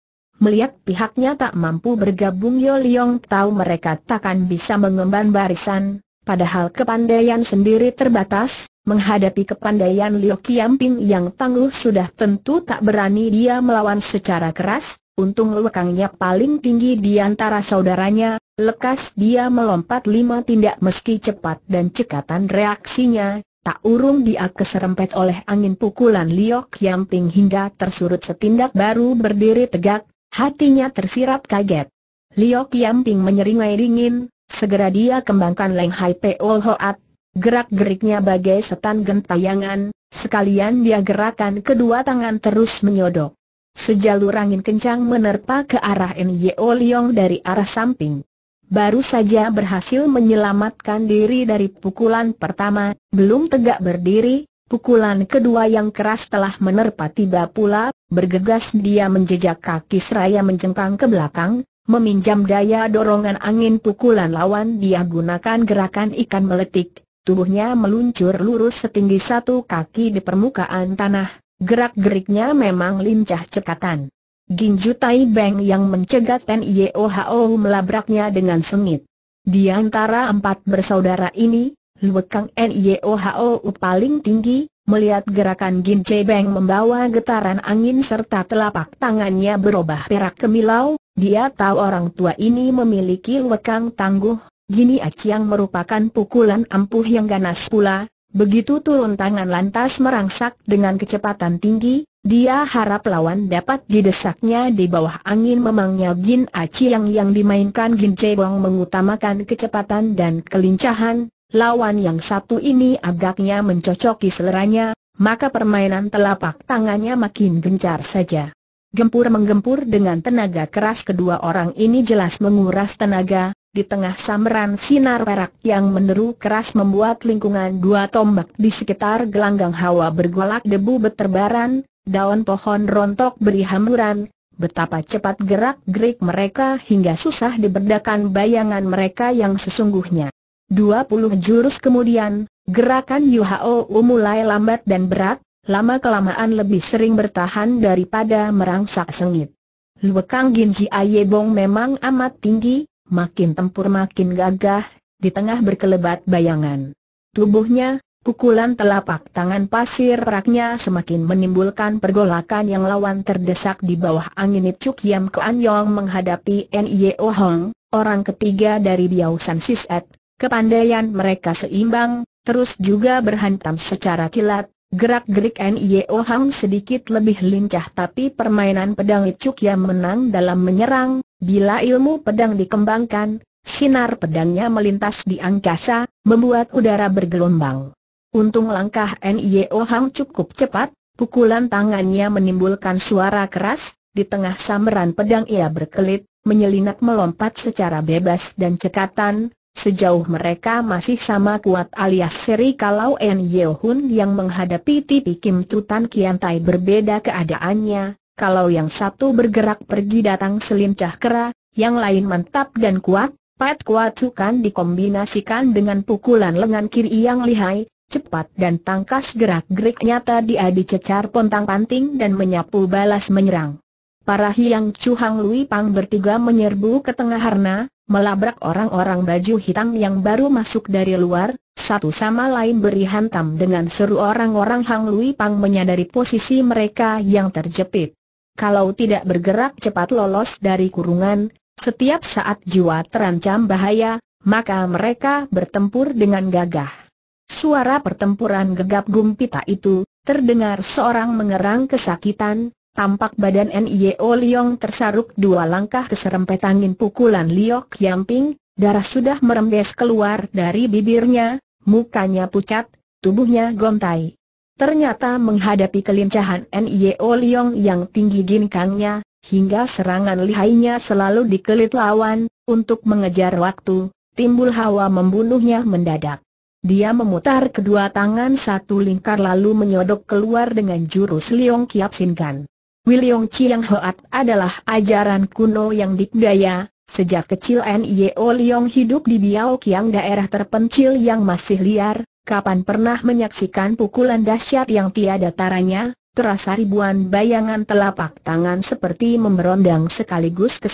melihat pihaknya tak mampu bergabung Yoliong tahu mereka takkan bisa mengemban barisan, padahal kepandaian sendiri terbatas, menghadapi kepandaian Liu Kiamping yang tangguh sudah tentu tak berani dia melawan secara keras, untung lekangnya paling tinggi di antara saudaranya, lekas dia melompat lima tindak meski cepat dan cekatan reaksinya, Tak urung dia keserempet oleh angin pukulan Liok Yamping hingga tersurut setindak baru berdiri tegak, Hatinya tersirat kaget. Liok Yamping menyeringai dingin, segera dia kembangkan Leng Hai Peol Hoat. Gerak-geriknya bagai setan gentayangan, sekalian dia gerakan kedua tangan terus menyodok. Sejalur angin kencang menerpa ke arah Nyo Liong dari arah samping. Baru saja berhasil menyelamatkan diri dari pukulan pertama, belum tegak berdiri, Pukulan kedua yang keras telah menerpa tiba pula, bergegas dia menjejak kaki seraya menjengkang ke belakang, meminjam daya dorongan angin pukulan lawan dia gunakan gerakan ikan meletik, tubuhnya meluncur lurus setinggi satu kaki di permukaan tanah, gerak-geriknya memang lincah cekatan. Ginju Tai Beng yang mencegat Ten Yeo oh melabraknya dengan sengit. Di antara empat bersaudara ini, Luekang NIOHO paling tinggi, melihat gerakan Gin Beng membawa getaran angin serta telapak tangannya berubah perak kemilau, dia tahu orang tua ini memiliki luekang tangguh, Gini yang merupakan pukulan ampuh yang ganas pula, begitu turun tangan lantas merangsak dengan kecepatan tinggi, dia harap lawan dapat didesaknya di bawah angin memangnya Gin Aci yang yang dimainkan Gin Cebong mengutamakan kecepatan dan kelincahan, lawan yang satu ini agaknya mencocoki seleranya, maka permainan telapak tangannya makin gencar saja. Gempur menggempur dengan tenaga keras kedua orang ini jelas menguras tenaga, di tengah samaran sinar perak yang meneru keras membuat lingkungan dua tombak di sekitar gelanggang hawa bergolak debu beterbaran, daun pohon rontok beri hamburan. betapa cepat gerak-gerik mereka hingga susah diberdakan bayangan mereka yang sesungguhnya. 20 jurus kemudian, gerakan Yuhao mulai lambat dan berat, lama-kelamaan lebih sering bertahan daripada merangsak sengit. Luekang Ginji Ayebong memang amat tinggi, makin tempur makin gagah, di tengah berkelebat bayangan. Tubuhnya, pukulan telapak tangan pasir raknya semakin menimbulkan pergolakan yang lawan terdesak di bawah angin Cuk Yam Kuan Yong menghadapi N.I.O. Hong, orang ketiga dari Biao San Siset, Kepandaian mereka seimbang, terus juga berhantam secara kilat, gerak-gerik N.I.O. Hang sedikit lebih lincah tapi permainan pedang Icuk yang menang dalam menyerang, bila ilmu pedang dikembangkan, sinar pedangnya melintas di angkasa, membuat udara bergelombang. Untung langkah N.I.O. Hang cukup cepat, pukulan tangannya menimbulkan suara keras, di tengah samaran pedang ia berkelit, menyelinap melompat secara bebas dan cekatan, Sejauh mereka masih sama kuat alias seri kalau En Yeohun yang menghadapi Tipi Kim Tutan Tai berbeda keadaannya, kalau yang satu bergerak pergi datang selincah kera, yang lain mantap dan kuat, Pat kuat sukan dikombinasikan dengan pukulan lengan kiri yang lihai, cepat dan tangkas gerak-gerik nyata dia dicecar pontang-panting dan menyapu balas menyerang. Para Hiang Chu Hang Lui Pang bertiga menyerbu ke tengah harna, melabrak orang-orang baju hitam yang baru masuk dari luar, satu sama lain beri hantam dengan seru orang-orang Hang Lui Pang menyadari posisi mereka yang terjepit. Kalau tidak bergerak cepat lolos dari kurungan, setiap saat jiwa terancam bahaya, maka mereka bertempur dengan gagah. Suara pertempuran gegap gumpita itu, terdengar seorang mengerang kesakitan, Tampak badan NIO Liong tersaruk dua langkah keserempet angin pukulan Liok Yamping, darah sudah merembes keluar dari bibirnya, mukanya pucat, tubuhnya gontai. Ternyata menghadapi kelincahan NIO Liong yang tinggi ginkangnya, hingga serangan lihainya selalu dikelit lawan, untuk mengejar waktu, timbul hawa membunuhnya mendadak. Dia memutar kedua tangan satu lingkar lalu menyodok keluar dengan jurus Liong Kiap Sinkan. Wiliong Chiang Hoat adalah ajaran kuno yang dikdaya, sejak kecil Nio Liong hidup di Biao Kiang daerah terpencil yang masih liar, kapan pernah menyaksikan pukulan dahsyat yang tiada taranya, terasa ribuan bayangan telapak tangan seperti memberondang sekaligus ke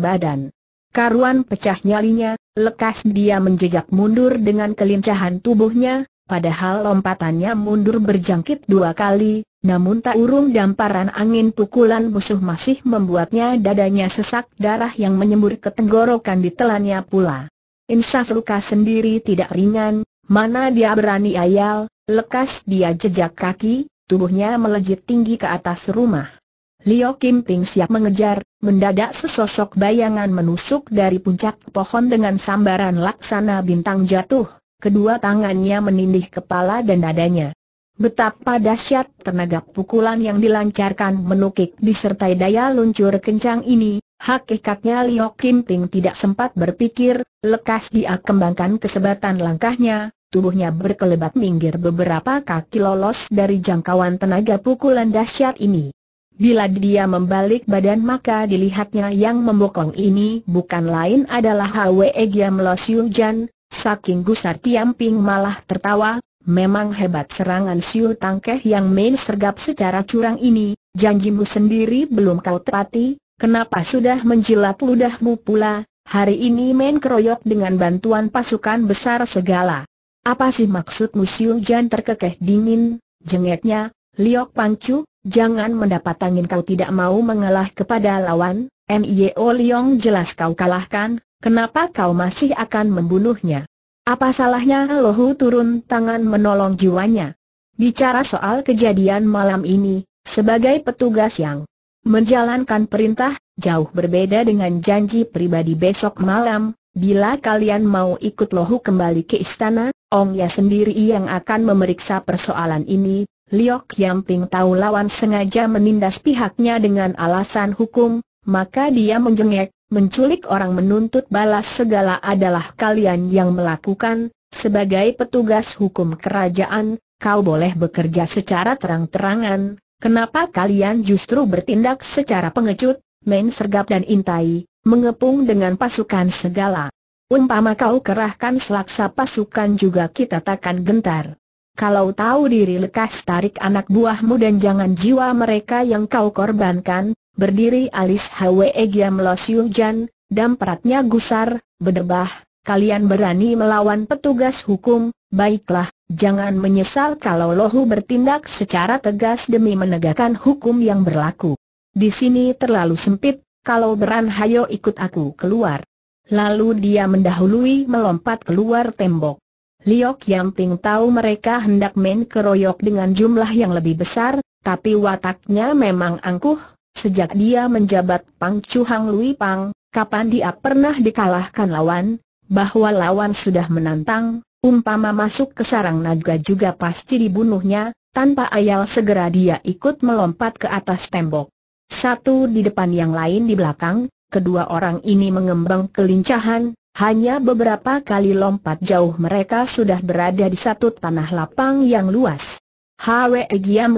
badan. Karuan pecah nyalinya, lekas dia menjejak mundur dengan kelincahan tubuhnya, padahal lompatannya mundur berjangkit dua kali, namun tak urung damparan angin pukulan musuh masih membuatnya dadanya sesak darah yang menyembur ke tenggorokan ditelannya pula. Insaf luka sendiri tidak ringan, mana dia berani ayal, lekas dia jejak kaki, tubuhnya melejit tinggi ke atas rumah. Leo Kim Ping siap mengejar, mendadak sesosok bayangan menusuk dari puncak pohon dengan sambaran laksana bintang jatuh, kedua tangannya menindih kepala dan dadanya. Betapa dahsyat tenaga pukulan yang dilancarkan menukik disertai daya luncur kencang ini, hakikatnya Liu Kim Ting tidak sempat berpikir, lekas dia kembangkan kesebatan langkahnya, tubuhnya berkelebat minggir beberapa kaki lolos dari jangkauan tenaga pukulan dahsyat ini. Bila dia membalik badan maka dilihatnya yang membokong ini bukan lain adalah Hwe Lo Siu Jan, saking gusar Ping malah tertawa, Memang hebat serangan Siu Tangkeh yang main sergap secara curang ini, janjimu sendiri belum kau tepati, kenapa sudah menjilat ludahmu pula, hari ini main keroyok dengan bantuan pasukan besar segala. Apa sih maksudmu Siu Jan terkekeh dingin, jengeknya, Liok Pangcu, jangan mendapat angin kau tidak mau mengalah kepada lawan, Nio Liong jelas kau kalahkan, kenapa kau masih akan membunuhnya? Apa salahnya Lohu turun tangan menolong jiwanya? Bicara soal kejadian malam ini, sebagai petugas yang menjalankan perintah, jauh berbeda dengan janji pribadi besok malam, bila kalian mau ikut Lohu kembali ke istana, Ong Ya sendiri yang akan memeriksa persoalan ini, Liok Yamping tahu lawan sengaja menindas pihaknya dengan alasan hukum, maka dia menjengek, menculik orang menuntut balas segala adalah kalian yang melakukan, sebagai petugas hukum kerajaan, kau boleh bekerja secara terang-terangan, kenapa kalian justru bertindak secara pengecut, main sergap dan intai, mengepung dengan pasukan segala. Umpama kau kerahkan selaksa pasukan juga kita takkan gentar. Kalau tahu diri lekas tarik anak buahmu dan jangan jiwa mereka yang kau korbankan, Berdiri alis Hwe Giam Lo Siu Jan, dampratnya gusar, berdebah, kalian berani melawan petugas hukum, baiklah, jangan menyesal kalau lohu bertindak secara tegas demi menegakkan hukum yang berlaku. Di sini terlalu sempit, kalau beran hayo ikut aku keluar. Lalu dia mendahului melompat keluar tembok. Liok yang Ting tahu mereka hendak main keroyok dengan jumlah yang lebih besar, tapi wataknya memang angkuh, Sejak dia menjabat Pang Chu Hang Lui Pang, kapan dia pernah dikalahkan lawan, bahwa lawan sudah menantang, umpama masuk ke sarang naga juga pasti dibunuhnya, tanpa ayal segera dia ikut melompat ke atas tembok. Satu di depan yang lain di belakang, kedua orang ini mengembang kelincahan, hanya beberapa kali lompat jauh mereka sudah berada di satu tanah lapang yang luas. Hwe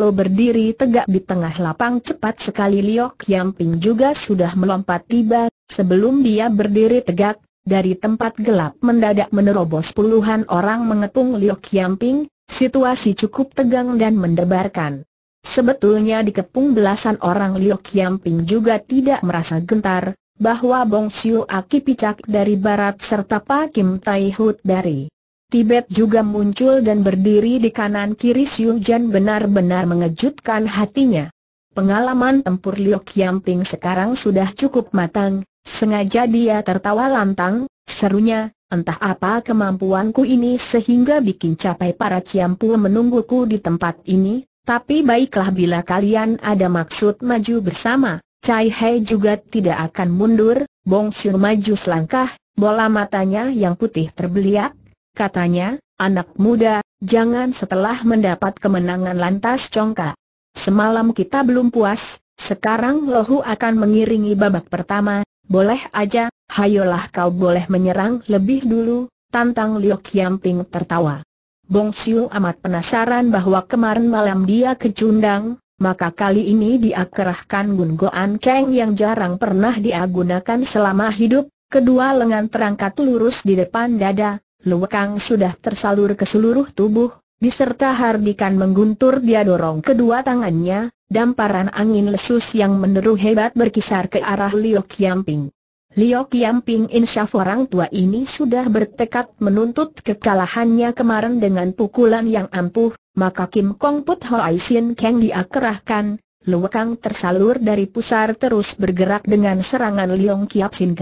Lo berdiri tegak di tengah lapang cepat sekali Liok Yamping juga sudah melompat tiba, sebelum dia berdiri tegak, dari tempat gelap mendadak menerobos puluhan orang mengepung Liok Yamping, situasi cukup tegang dan mendebarkan. Sebetulnya dikepung belasan orang Liok Yamping juga tidak merasa gentar, bahwa Bong Siu Aki Picak dari barat serta Pak Kim Tai Hut dari Tibet juga muncul dan berdiri di kanan kiri Siu Jan benar-benar mengejutkan hatinya. Pengalaman tempur Liu Kiamping sekarang sudah cukup matang, sengaja dia tertawa lantang, serunya, entah apa kemampuanku ini sehingga bikin capai para Ciampu menungguku di tempat ini, tapi baiklah bila kalian ada maksud maju bersama, Cai juga tidak akan mundur, Bong Xiu maju selangkah, bola matanya yang putih terbeliak, katanya, anak muda, jangan setelah mendapat kemenangan lantas congkak. Semalam kita belum puas, sekarang Lohu akan mengiringi babak pertama, boleh aja, hayolah kau boleh menyerang lebih dulu, tantang Liu Ping tertawa. Bong Siu amat penasaran bahwa kemarin malam dia kecundang, maka kali ini dia kerahkan Gun Goan Kang yang jarang pernah dia gunakan selama hidup, kedua lengan terangkat lurus di depan dada, Luwakang sudah tersalur ke seluruh tubuh, diserta Hardikan mengguntur dia dorong kedua tangannya, damparan angin lesus yang meneru hebat berkisar ke arah Liok Yamping. Liok Yamping insyaf orang tua ini sudah bertekad menuntut kekalahannya kemarin dengan pukulan yang ampuh, maka Kim Kong Put Ho Ai Sin Kang dia kerahkan, tersalur dari pusar terus bergerak dengan serangan Liong Kiap Sin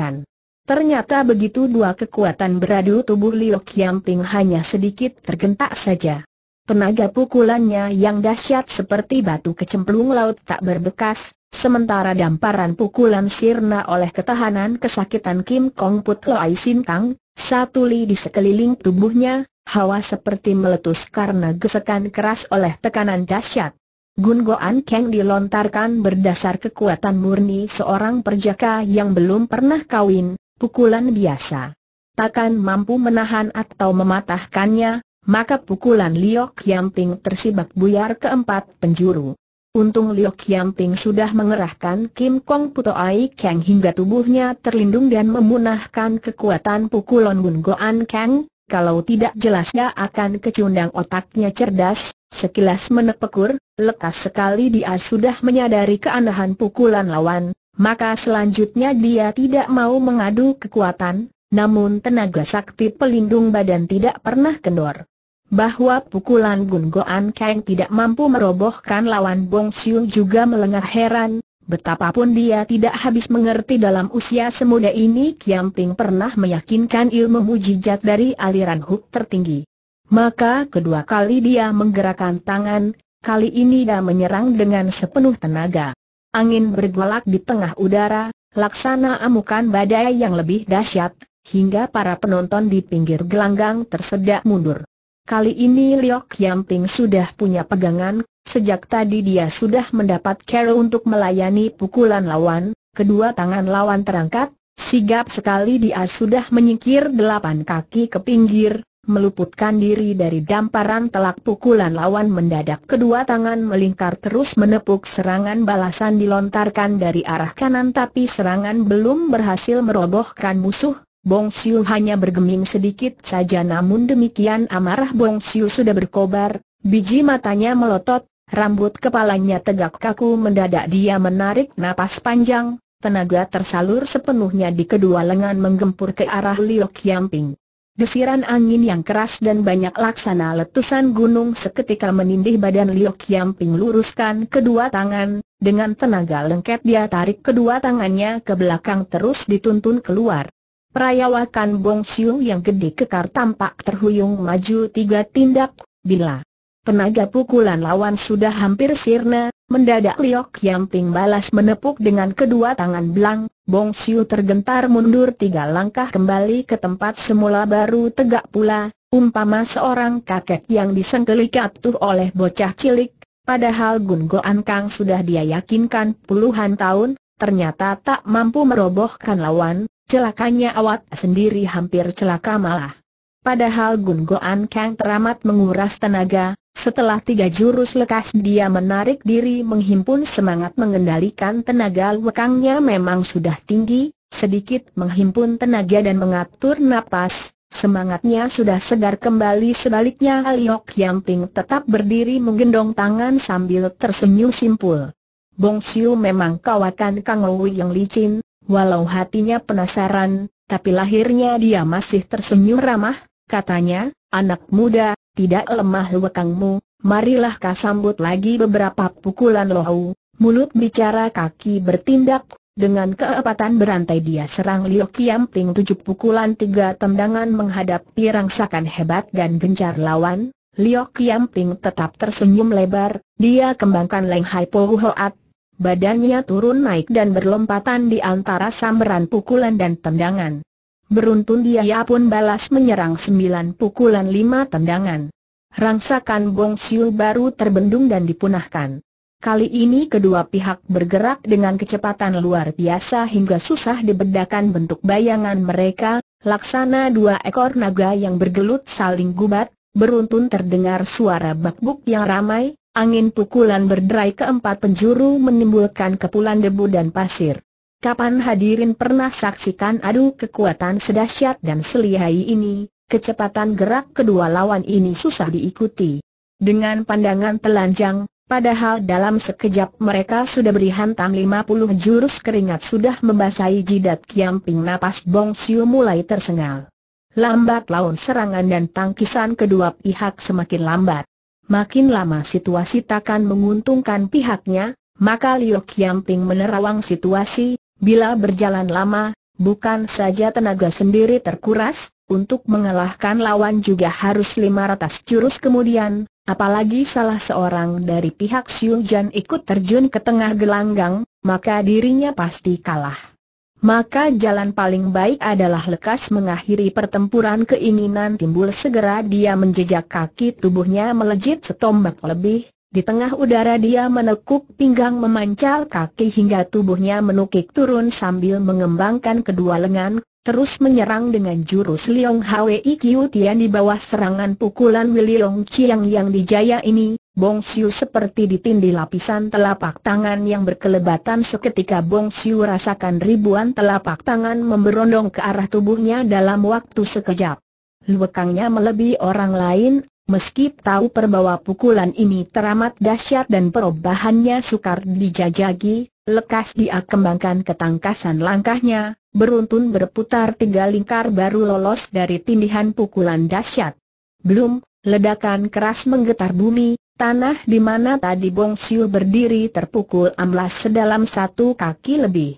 Ternyata begitu dua kekuatan beradu tubuh Liu Qiangping hanya sedikit tergentak saja. Tenaga pukulannya yang dahsyat seperti batu kecemplung laut tak berbekas, sementara damparan pukulan sirna oleh ketahanan kesakitan Kim Kong Put Loai Sintang, satu li di sekeliling tubuhnya, hawa seperti meletus karena gesekan keras oleh tekanan dahsyat. Gun Goan Kang dilontarkan berdasar kekuatan murni seorang perjaka yang belum pernah kawin, pukulan biasa. Takkan mampu menahan atau mematahkannya, maka pukulan Liok Yamping tersibak buyar ke empat penjuru. Untung Liok Yamping sudah mengerahkan Kim Kong Puto Ai Kang hingga tubuhnya terlindung dan memunahkan kekuatan pukulan Bun Goan Kang, kalau tidak jelasnya akan kecundang otaknya cerdas, sekilas menepekur, lekas sekali dia sudah menyadari keanehan pukulan lawan, maka selanjutnya dia tidak mau mengadu kekuatan, namun tenaga sakti pelindung badan tidak pernah kendor. Bahwa pukulan Gun Goan Kang tidak mampu merobohkan lawan Bong Siu juga melengah heran, betapapun dia tidak habis mengerti dalam usia semuda ini Kiam Ping pernah meyakinkan ilmu mujijat dari aliran Huk tertinggi. Maka kedua kali dia menggerakkan tangan, kali ini dia menyerang dengan sepenuh tenaga. Angin bergolak di tengah udara, laksana amukan badai yang lebih dahsyat, hingga para penonton di pinggir gelanggang tersedak mundur. Kali ini Liok Yamping sudah punya pegangan, sejak tadi dia sudah mendapat care untuk melayani pukulan lawan, kedua tangan lawan terangkat, sigap sekali dia sudah menyingkir delapan kaki ke pinggir, meluputkan diri dari damparan telak pukulan lawan mendadak kedua tangan melingkar terus menepuk serangan balasan dilontarkan dari arah kanan tapi serangan belum berhasil merobohkan musuh, Bong Siu hanya bergeming sedikit saja namun demikian amarah Bong Siu sudah berkobar, biji matanya melotot, rambut kepalanya tegak kaku mendadak dia menarik napas panjang, tenaga tersalur sepenuhnya di kedua lengan menggempur ke arah Liu Kiamping. Desiran angin yang keras dan banyak laksana letusan gunung seketika menindih badan Liu Qiangping luruskan kedua tangan, dengan tenaga lengket dia tarik kedua tangannya ke belakang terus dituntun keluar. Perayawakan Bong Siu yang gede kekar tampak terhuyung maju tiga tindak, bila tenaga pukulan lawan sudah hampir sirna, Mendadak Liok Yamping balas menepuk dengan kedua tangan belang, Bong Siu tergentar mundur tiga langkah kembali ke tempat semula baru tegak pula, umpama seorang kakek yang disengkelik atuh oleh bocah cilik, padahal Gun Go An Kang sudah dia yakinkan puluhan tahun, ternyata tak mampu merobohkan lawan, celakanya awat sendiri hampir celaka malah. Padahal Gun Goan Kang teramat menguras tenaga, setelah tiga jurus lekas dia menarik diri menghimpun semangat mengendalikan tenaga lekangnya memang sudah tinggi, sedikit menghimpun tenaga dan mengatur napas, semangatnya sudah segar kembali sebaliknya Aliok Yang Yamping tetap berdiri menggendong tangan sambil tersenyum simpul. Bong Siu memang kawakan Kang Owi yang licin, walau hatinya penasaran, tapi lahirnya dia masih tersenyum ramah, katanya, anak muda, tidak lemah lekangmu, marilah kau sambut lagi beberapa pukulan lohu, mulut bicara kaki bertindak, dengan keepatan berantai dia serang Liu Ting tujuh pukulan tiga tendangan menghadapi rangsakan hebat dan gencar lawan, Liu Ting tetap tersenyum lebar, dia kembangkan Leng Hai Po Hoat, badannya turun naik dan berlompatan di antara samberan pukulan dan tendangan. Beruntun dia pun balas menyerang sembilan pukulan lima tendangan. Rangsakan Bong Siu baru terbendung dan dipunahkan. Kali ini kedua pihak bergerak dengan kecepatan luar biasa hingga susah dibedakan bentuk bayangan mereka, laksana dua ekor naga yang bergelut saling gubat, beruntun terdengar suara bakbuk yang ramai, angin pukulan berderai keempat penjuru menimbulkan kepulan debu dan pasir. Kapan hadirin pernah saksikan adu kekuatan sedasyat dan selihai ini, kecepatan gerak kedua lawan ini susah diikuti. Dengan pandangan telanjang, padahal dalam sekejap mereka sudah beri hantam 50 jurus keringat sudah membasahi jidat Kiamping napas Bong Siu mulai tersengal. Lambat laun serangan dan tangkisan kedua pihak semakin lambat. Makin lama situasi takkan menguntungkan pihaknya, maka Liu Kiamping menerawang situasi, Bila berjalan lama, bukan saja tenaga sendiri terkuras, untuk mengalahkan lawan juga harus lima ratus jurus kemudian, apalagi salah seorang dari pihak Xiu Jan ikut terjun ke tengah gelanggang, maka dirinya pasti kalah. Maka jalan paling baik adalah lekas mengakhiri pertempuran keinginan timbul segera dia menjejak kaki tubuhnya melejit setombak lebih, di tengah udara dia menekuk pinggang memancal kaki hingga tubuhnya menukik turun sambil mengembangkan kedua lengan, terus menyerang dengan jurus Liong Hwei Kiu Tian di bawah serangan pukulan Willy Long Chiang yang dijaya ini, Bong Siu seperti ditindih lapisan telapak tangan yang berkelebatan seketika Bong Siu rasakan ribuan telapak tangan memberondong ke arah tubuhnya dalam waktu sekejap. Luekangnya melebihi orang lain, meski tahu perbawa pukulan ini teramat dahsyat dan perubahannya sukar dijajagi, lekas dia kembangkan ketangkasan langkahnya, beruntun berputar tiga lingkar baru lolos dari tindihan pukulan dahsyat. Belum, ledakan keras menggetar bumi, tanah di mana tadi Bong Siu berdiri terpukul amblas sedalam satu kaki lebih.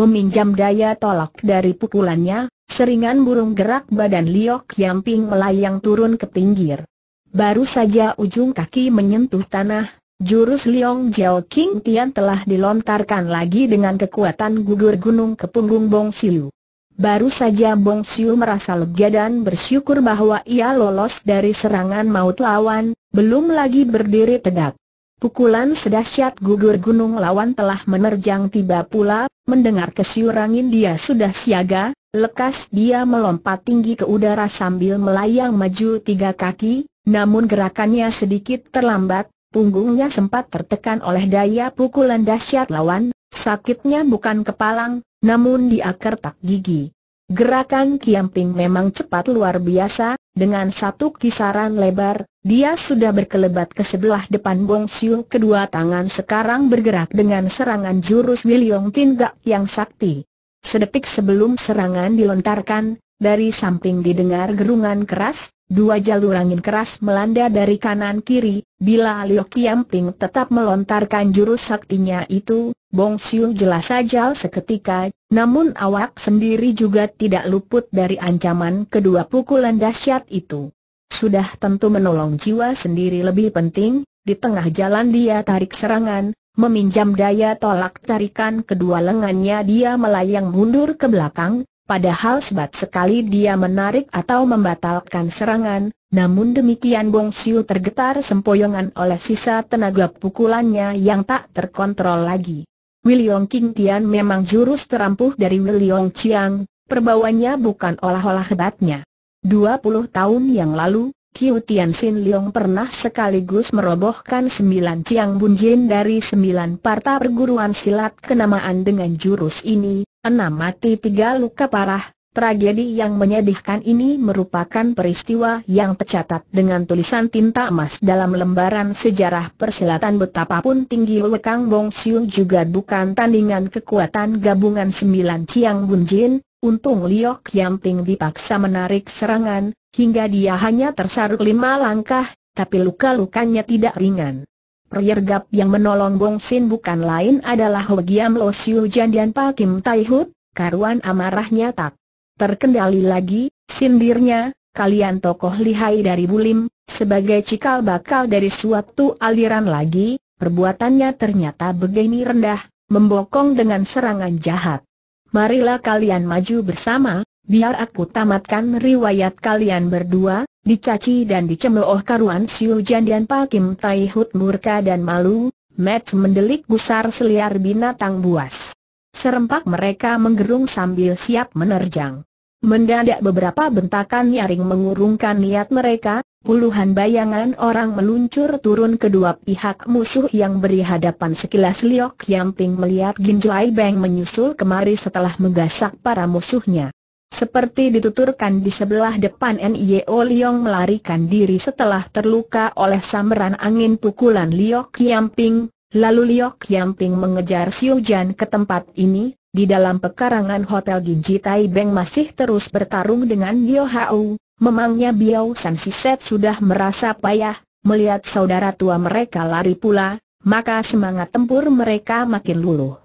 Meminjam daya tolak dari pukulannya, Seringan burung gerak badan Liok Yamping melayang turun ke pinggir. Baru saja ujung kaki menyentuh tanah, jurus Liong Jiao King Tian telah dilontarkan lagi dengan kekuatan gugur gunung ke punggung Bong Siu. Baru saja Bong Siu merasa lega dan bersyukur bahwa ia lolos dari serangan maut lawan, belum lagi berdiri tegak. Pukulan sedahsyat gugur gunung lawan telah menerjang tiba pula, mendengar kesiurangin dia sudah siaga, lekas dia melompat tinggi ke udara sambil melayang maju tiga kaki, namun gerakannya sedikit terlambat, punggungnya sempat tertekan oleh daya pukulan dahsyat lawan, sakitnya bukan kepalang, namun di akar tak gigi. Gerakan Kiamping memang cepat luar biasa, dengan satu kisaran lebar, dia sudah berkelebat ke sebelah depan Bong Siu kedua tangan sekarang bergerak dengan serangan jurus Wiliong Tin yang sakti. Sedepik sebelum serangan dilontarkan, dari samping didengar gerungan keras, Dua jalur angin keras melanda dari kanan kiri, bila Liu Qiangping tetap melontarkan jurus saktinya itu, Bong Xiu jelas saja seketika, namun awak sendiri juga tidak luput dari ancaman kedua pukulan dahsyat itu. Sudah tentu menolong jiwa sendiri lebih penting, di tengah jalan dia tarik serangan, meminjam daya tolak tarikan kedua lengannya dia melayang mundur ke belakang, Padahal sebat sekali dia menarik atau membatalkan serangan, namun demikian Bong Siu tergetar sempoyongan oleh sisa tenaga pukulannya yang tak terkontrol lagi. William King Tian memang jurus terampuh dari William Chiang, perbawanya bukan olah-olah hebatnya. 20 tahun yang lalu, Kiu Tian Sin Leong pernah sekaligus merobohkan sembilan Chiang Bunjin dari sembilan parta perguruan silat kenamaan dengan jurus ini, enam mati tiga luka parah, tragedi yang menyedihkan ini merupakan peristiwa yang tercatat dengan tulisan tinta emas dalam lembaran sejarah persilatan betapapun tinggi Wekang Bong Siu juga bukan tandingan kekuatan gabungan sembilan Ciang Bun Jin, untung Liok Ting dipaksa menarik serangan, hingga dia hanya tersaruk lima langkah, tapi luka-lukanya tidak ringan. Priyergap yang menolong Bong Sin bukan lain adalah Hogiam Lo Siu Jan dan Pa Kim Tai Hut, karuan amarahnya tak terkendali lagi, sindirnya, kalian tokoh lihai dari Bulim, sebagai cikal bakal dari suatu aliran lagi, perbuatannya ternyata begini rendah, membokong dengan serangan jahat. Marilah kalian maju bersama, biar aku tamatkan riwayat kalian berdua, Dicaci dan dicemooh karuan Siu Jan dan Pak Kim Tai Hut murka dan malu, Matt mendelik gusar seliar binatang buas. Serempak mereka menggerung sambil siap menerjang. Mendadak beberapa bentakan nyaring mengurungkan niat mereka, puluhan bayangan orang meluncur turun kedua pihak musuh yang beri hadapan sekilas Liok Yamping melihat Ginjai Beng menyusul kemari setelah menggasak para musuhnya. Seperti dituturkan di sebelah depan Nio oh Liong melarikan diri setelah terluka oleh sambaran angin pukulan Liok Yamping, lalu Liok Yamping mengejar Xiao Jan ke tempat ini, di dalam pekarangan Hotel Ginji Tai Beng masih terus bertarung dengan Bio Hau, memangnya Biao San Siset sudah merasa payah, melihat saudara tua mereka lari pula, maka semangat tempur mereka makin luluh.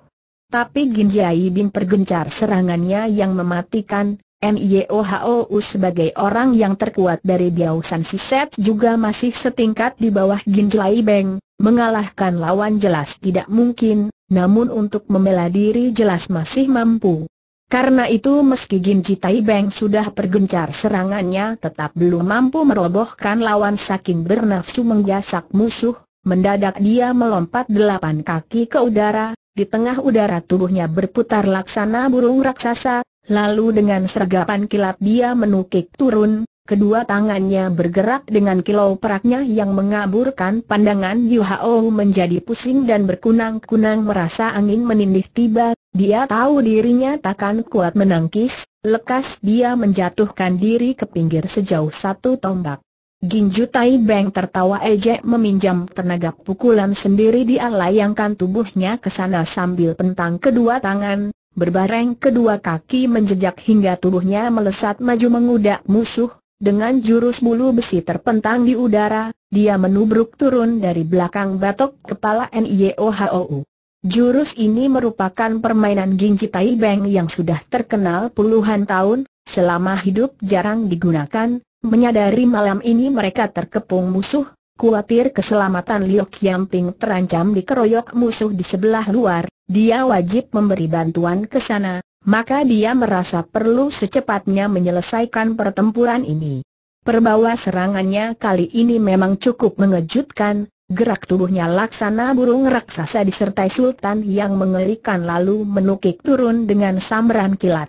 Tapi Ginjai Bin pergencar serangannya yang mematikan, MIOHOU e sebagai orang yang terkuat dari Biao San Siset juga masih setingkat di bawah Ginjai Beng, mengalahkan lawan jelas tidak mungkin, namun untuk membela diri jelas masih mampu. Karena itu meski Gin Tai Beng sudah pergencar serangannya tetap belum mampu merobohkan lawan saking bernafsu menggasak musuh, mendadak dia melompat delapan kaki ke udara, di tengah udara tubuhnya berputar laksana burung raksasa, lalu dengan sergapan kilat dia menukik turun, kedua tangannya bergerak dengan kilau peraknya yang mengaburkan pandangan Yu Hao menjadi pusing dan berkunang-kunang merasa angin menindih tiba, dia tahu dirinya takkan kuat menangkis, lekas dia menjatuhkan diri ke pinggir sejauh satu tombak. Ginju Tai Beng tertawa ejek meminjam tenaga pukulan sendiri dia layangkan tubuhnya ke sana sambil pentang kedua tangan, berbareng kedua kaki menjejak hingga tubuhnya melesat maju mengudak musuh, dengan jurus bulu besi terpentang di udara, dia menubruk turun dari belakang batok kepala NIOHOU. Jurus ini merupakan permainan Ginji Tai Beng yang sudah terkenal puluhan tahun, selama hidup jarang digunakan, menyadari malam ini mereka terkepung musuh, khawatir keselamatan Liu Qiangping terancam dikeroyok musuh di sebelah luar, dia wajib memberi bantuan ke sana, maka dia merasa perlu secepatnya menyelesaikan pertempuran ini. Perbawa serangannya kali ini memang cukup mengejutkan, gerak tubuhnya laksana burung raksasa disertai sultan yang mengerikan lalu menukik turun dengan samberan kilat.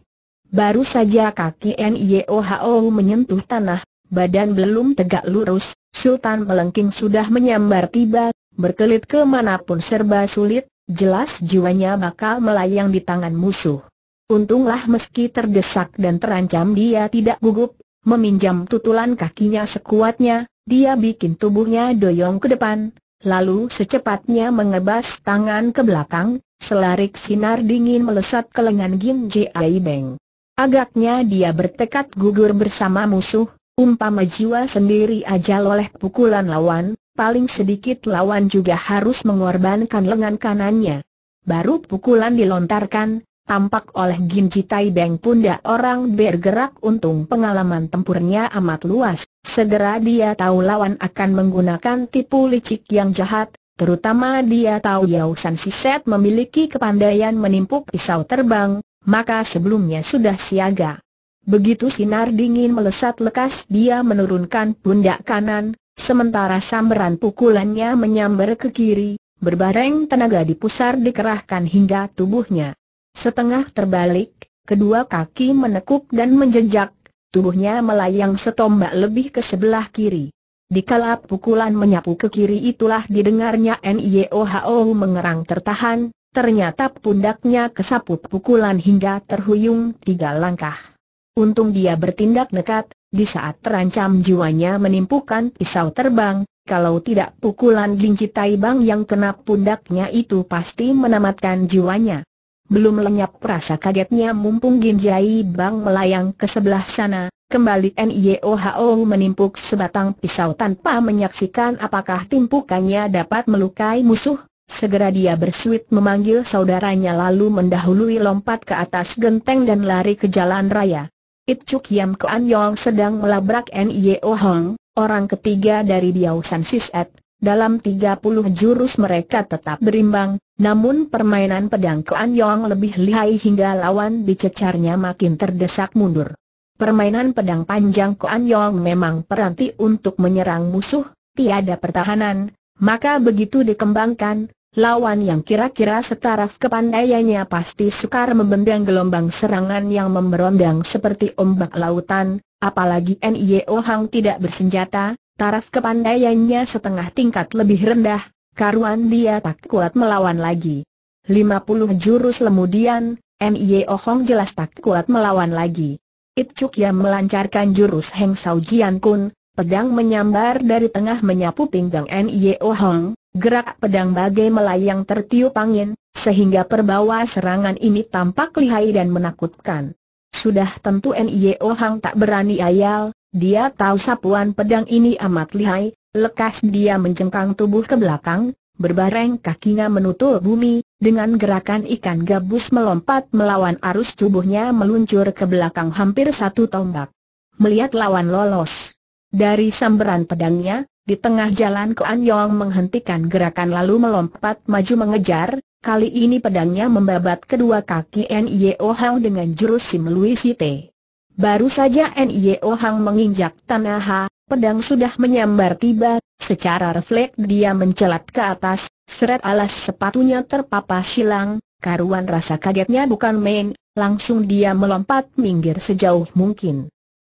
Baru saja kaki NYOHO menyentuh tanah, badan belum tegak lurus, Sultan Melengking sudah menyambar tiba, berkelit kemanapun serba sulit, jelas jiwanya bakal melayang di tangan musuh. Untunglah meski terdesak dan terancam dia tidak gugup, meminjam tutulan kakinya sekuatnya, dia bikin tubuhnya doyong ke depan, lalu secepatnya mengebas tangan ke belakang, selarik sinar dingin melesat ke lengan Gin Jai Beng. Agaknya dia bertekad gugur bersama musuh, umpama jiwa sendiri aja oleh pukulan lawan, paling sedikit lawan juga harus mengorbankan lengan kanannya. Baru pukulan dilontarkan, tampak oleh Ginji Tai Beng punda orang bergerak untung pengalaman tempurnya amat luas. Segera dia tahu lawan akan menggunakan tipu licik yang jahat, terutama dia tahu Yao San Siset memiliki kepandaian menimpuk pisau terbang, maka sebelumnya sudah siaga. Begitu sinar dingin melesat lekas dia menurunkan pundak kanan, sementara sambaran pukulannya menyambar ke kiri, berbareng tenaga dipusar dikerahkan hingga tubuhnya. Setengah terbalik, kedua kaki menekuk dan menjejak, tubuhnya melayang setombak lebih ke sebelah kiri. Di Dikala pukulan menyapu ke kiri itulah didengarnya NIOHO mengerang tertahan, Ternyata pundaknya kesaput pukulan hingga terhuyung tiga langkah. Untung dia bertindak nekat, di saat terancam jiwanya menimpukan pisau terbang, kalau tidak pukulan Linci Taibang yang kena pundaknya itu pasti menamatkan jiwanya. Belum lenyap rasa kagetnya mumpung Ginjai Bang melayang ke sebelah sana, kembali NIOHO menimpuk sebatang pisau tanpa menyaksikan apakah timpukannya dapat melukai musuh Segera dia bersuit memanggil saudaranya lalu mendahului lompat ke atas genteng dan lari ke jalan raya. It Chuk Yam Kuan Yong sedang melabrak N.I.O. Oh Hong, orang ketiga dari Diao San Sis Dalam 30 jurus mereka tetap berimbang, namun permainan pedang Kuan Yong lebih lihai hingga lawan dicecarnya makin terdesak mundur. Permainan pedang panjang Kuan Yong memang peranti untuk menyerang musuh, tiada pertahanan, maka begitu dikembangkan, lawan yang kira-kira setaraf kepandaiannya pasti sukar membendang gelombang serangan yang memberondang seperti ombak lautan, apalagi N.I.O. Hang tidak bersenjata, taraf kepandaiannya setengah tingkat lebih rendah, karuan dia tak kuat melawan lagi. 50 jurus kemudian, N.I.O. Hang jelas tak kuat melawan lagi. It yang melancarkan jurus Heng Sao Jian Kun, pedang menyambar dari tengah menyapu pinggang N.I.O. Hong, Gerak pedang bagai melayang tertiup angin, sehingga perbawa serangan ini tampak lihai dan menakutkan. Sudah tentu N.I.O. Hang tak berani ayal, dia tahu sapuan pedang ini amat lihai, lekas dia menjengkang tubuh ke belakang, berbareng kakinya menutup bumi, dengan gerakan ikan gabus melompat melawan arus tubuhnya meluncur ke belakang hampir satu tombak. Melihat lawan lolos. Dari samberan pedangnya, di tengah jalan Kuan Yong menghentikan gerakan lalu melompat maju mengejar, kali ini pedangnya membabat kedua kaki N.I.O. Hang dengan jurus Sim Lui Site. Baru saja N.I.O. Hang menginjak tanah ha, pedang sudah menyambar tiba, secara refleks dia mencelat ke atas, seret alas sepatunya terpapah silang, karuan rasa kagetnya bukan main, langsung dia melompat minggir sejauh mungkin.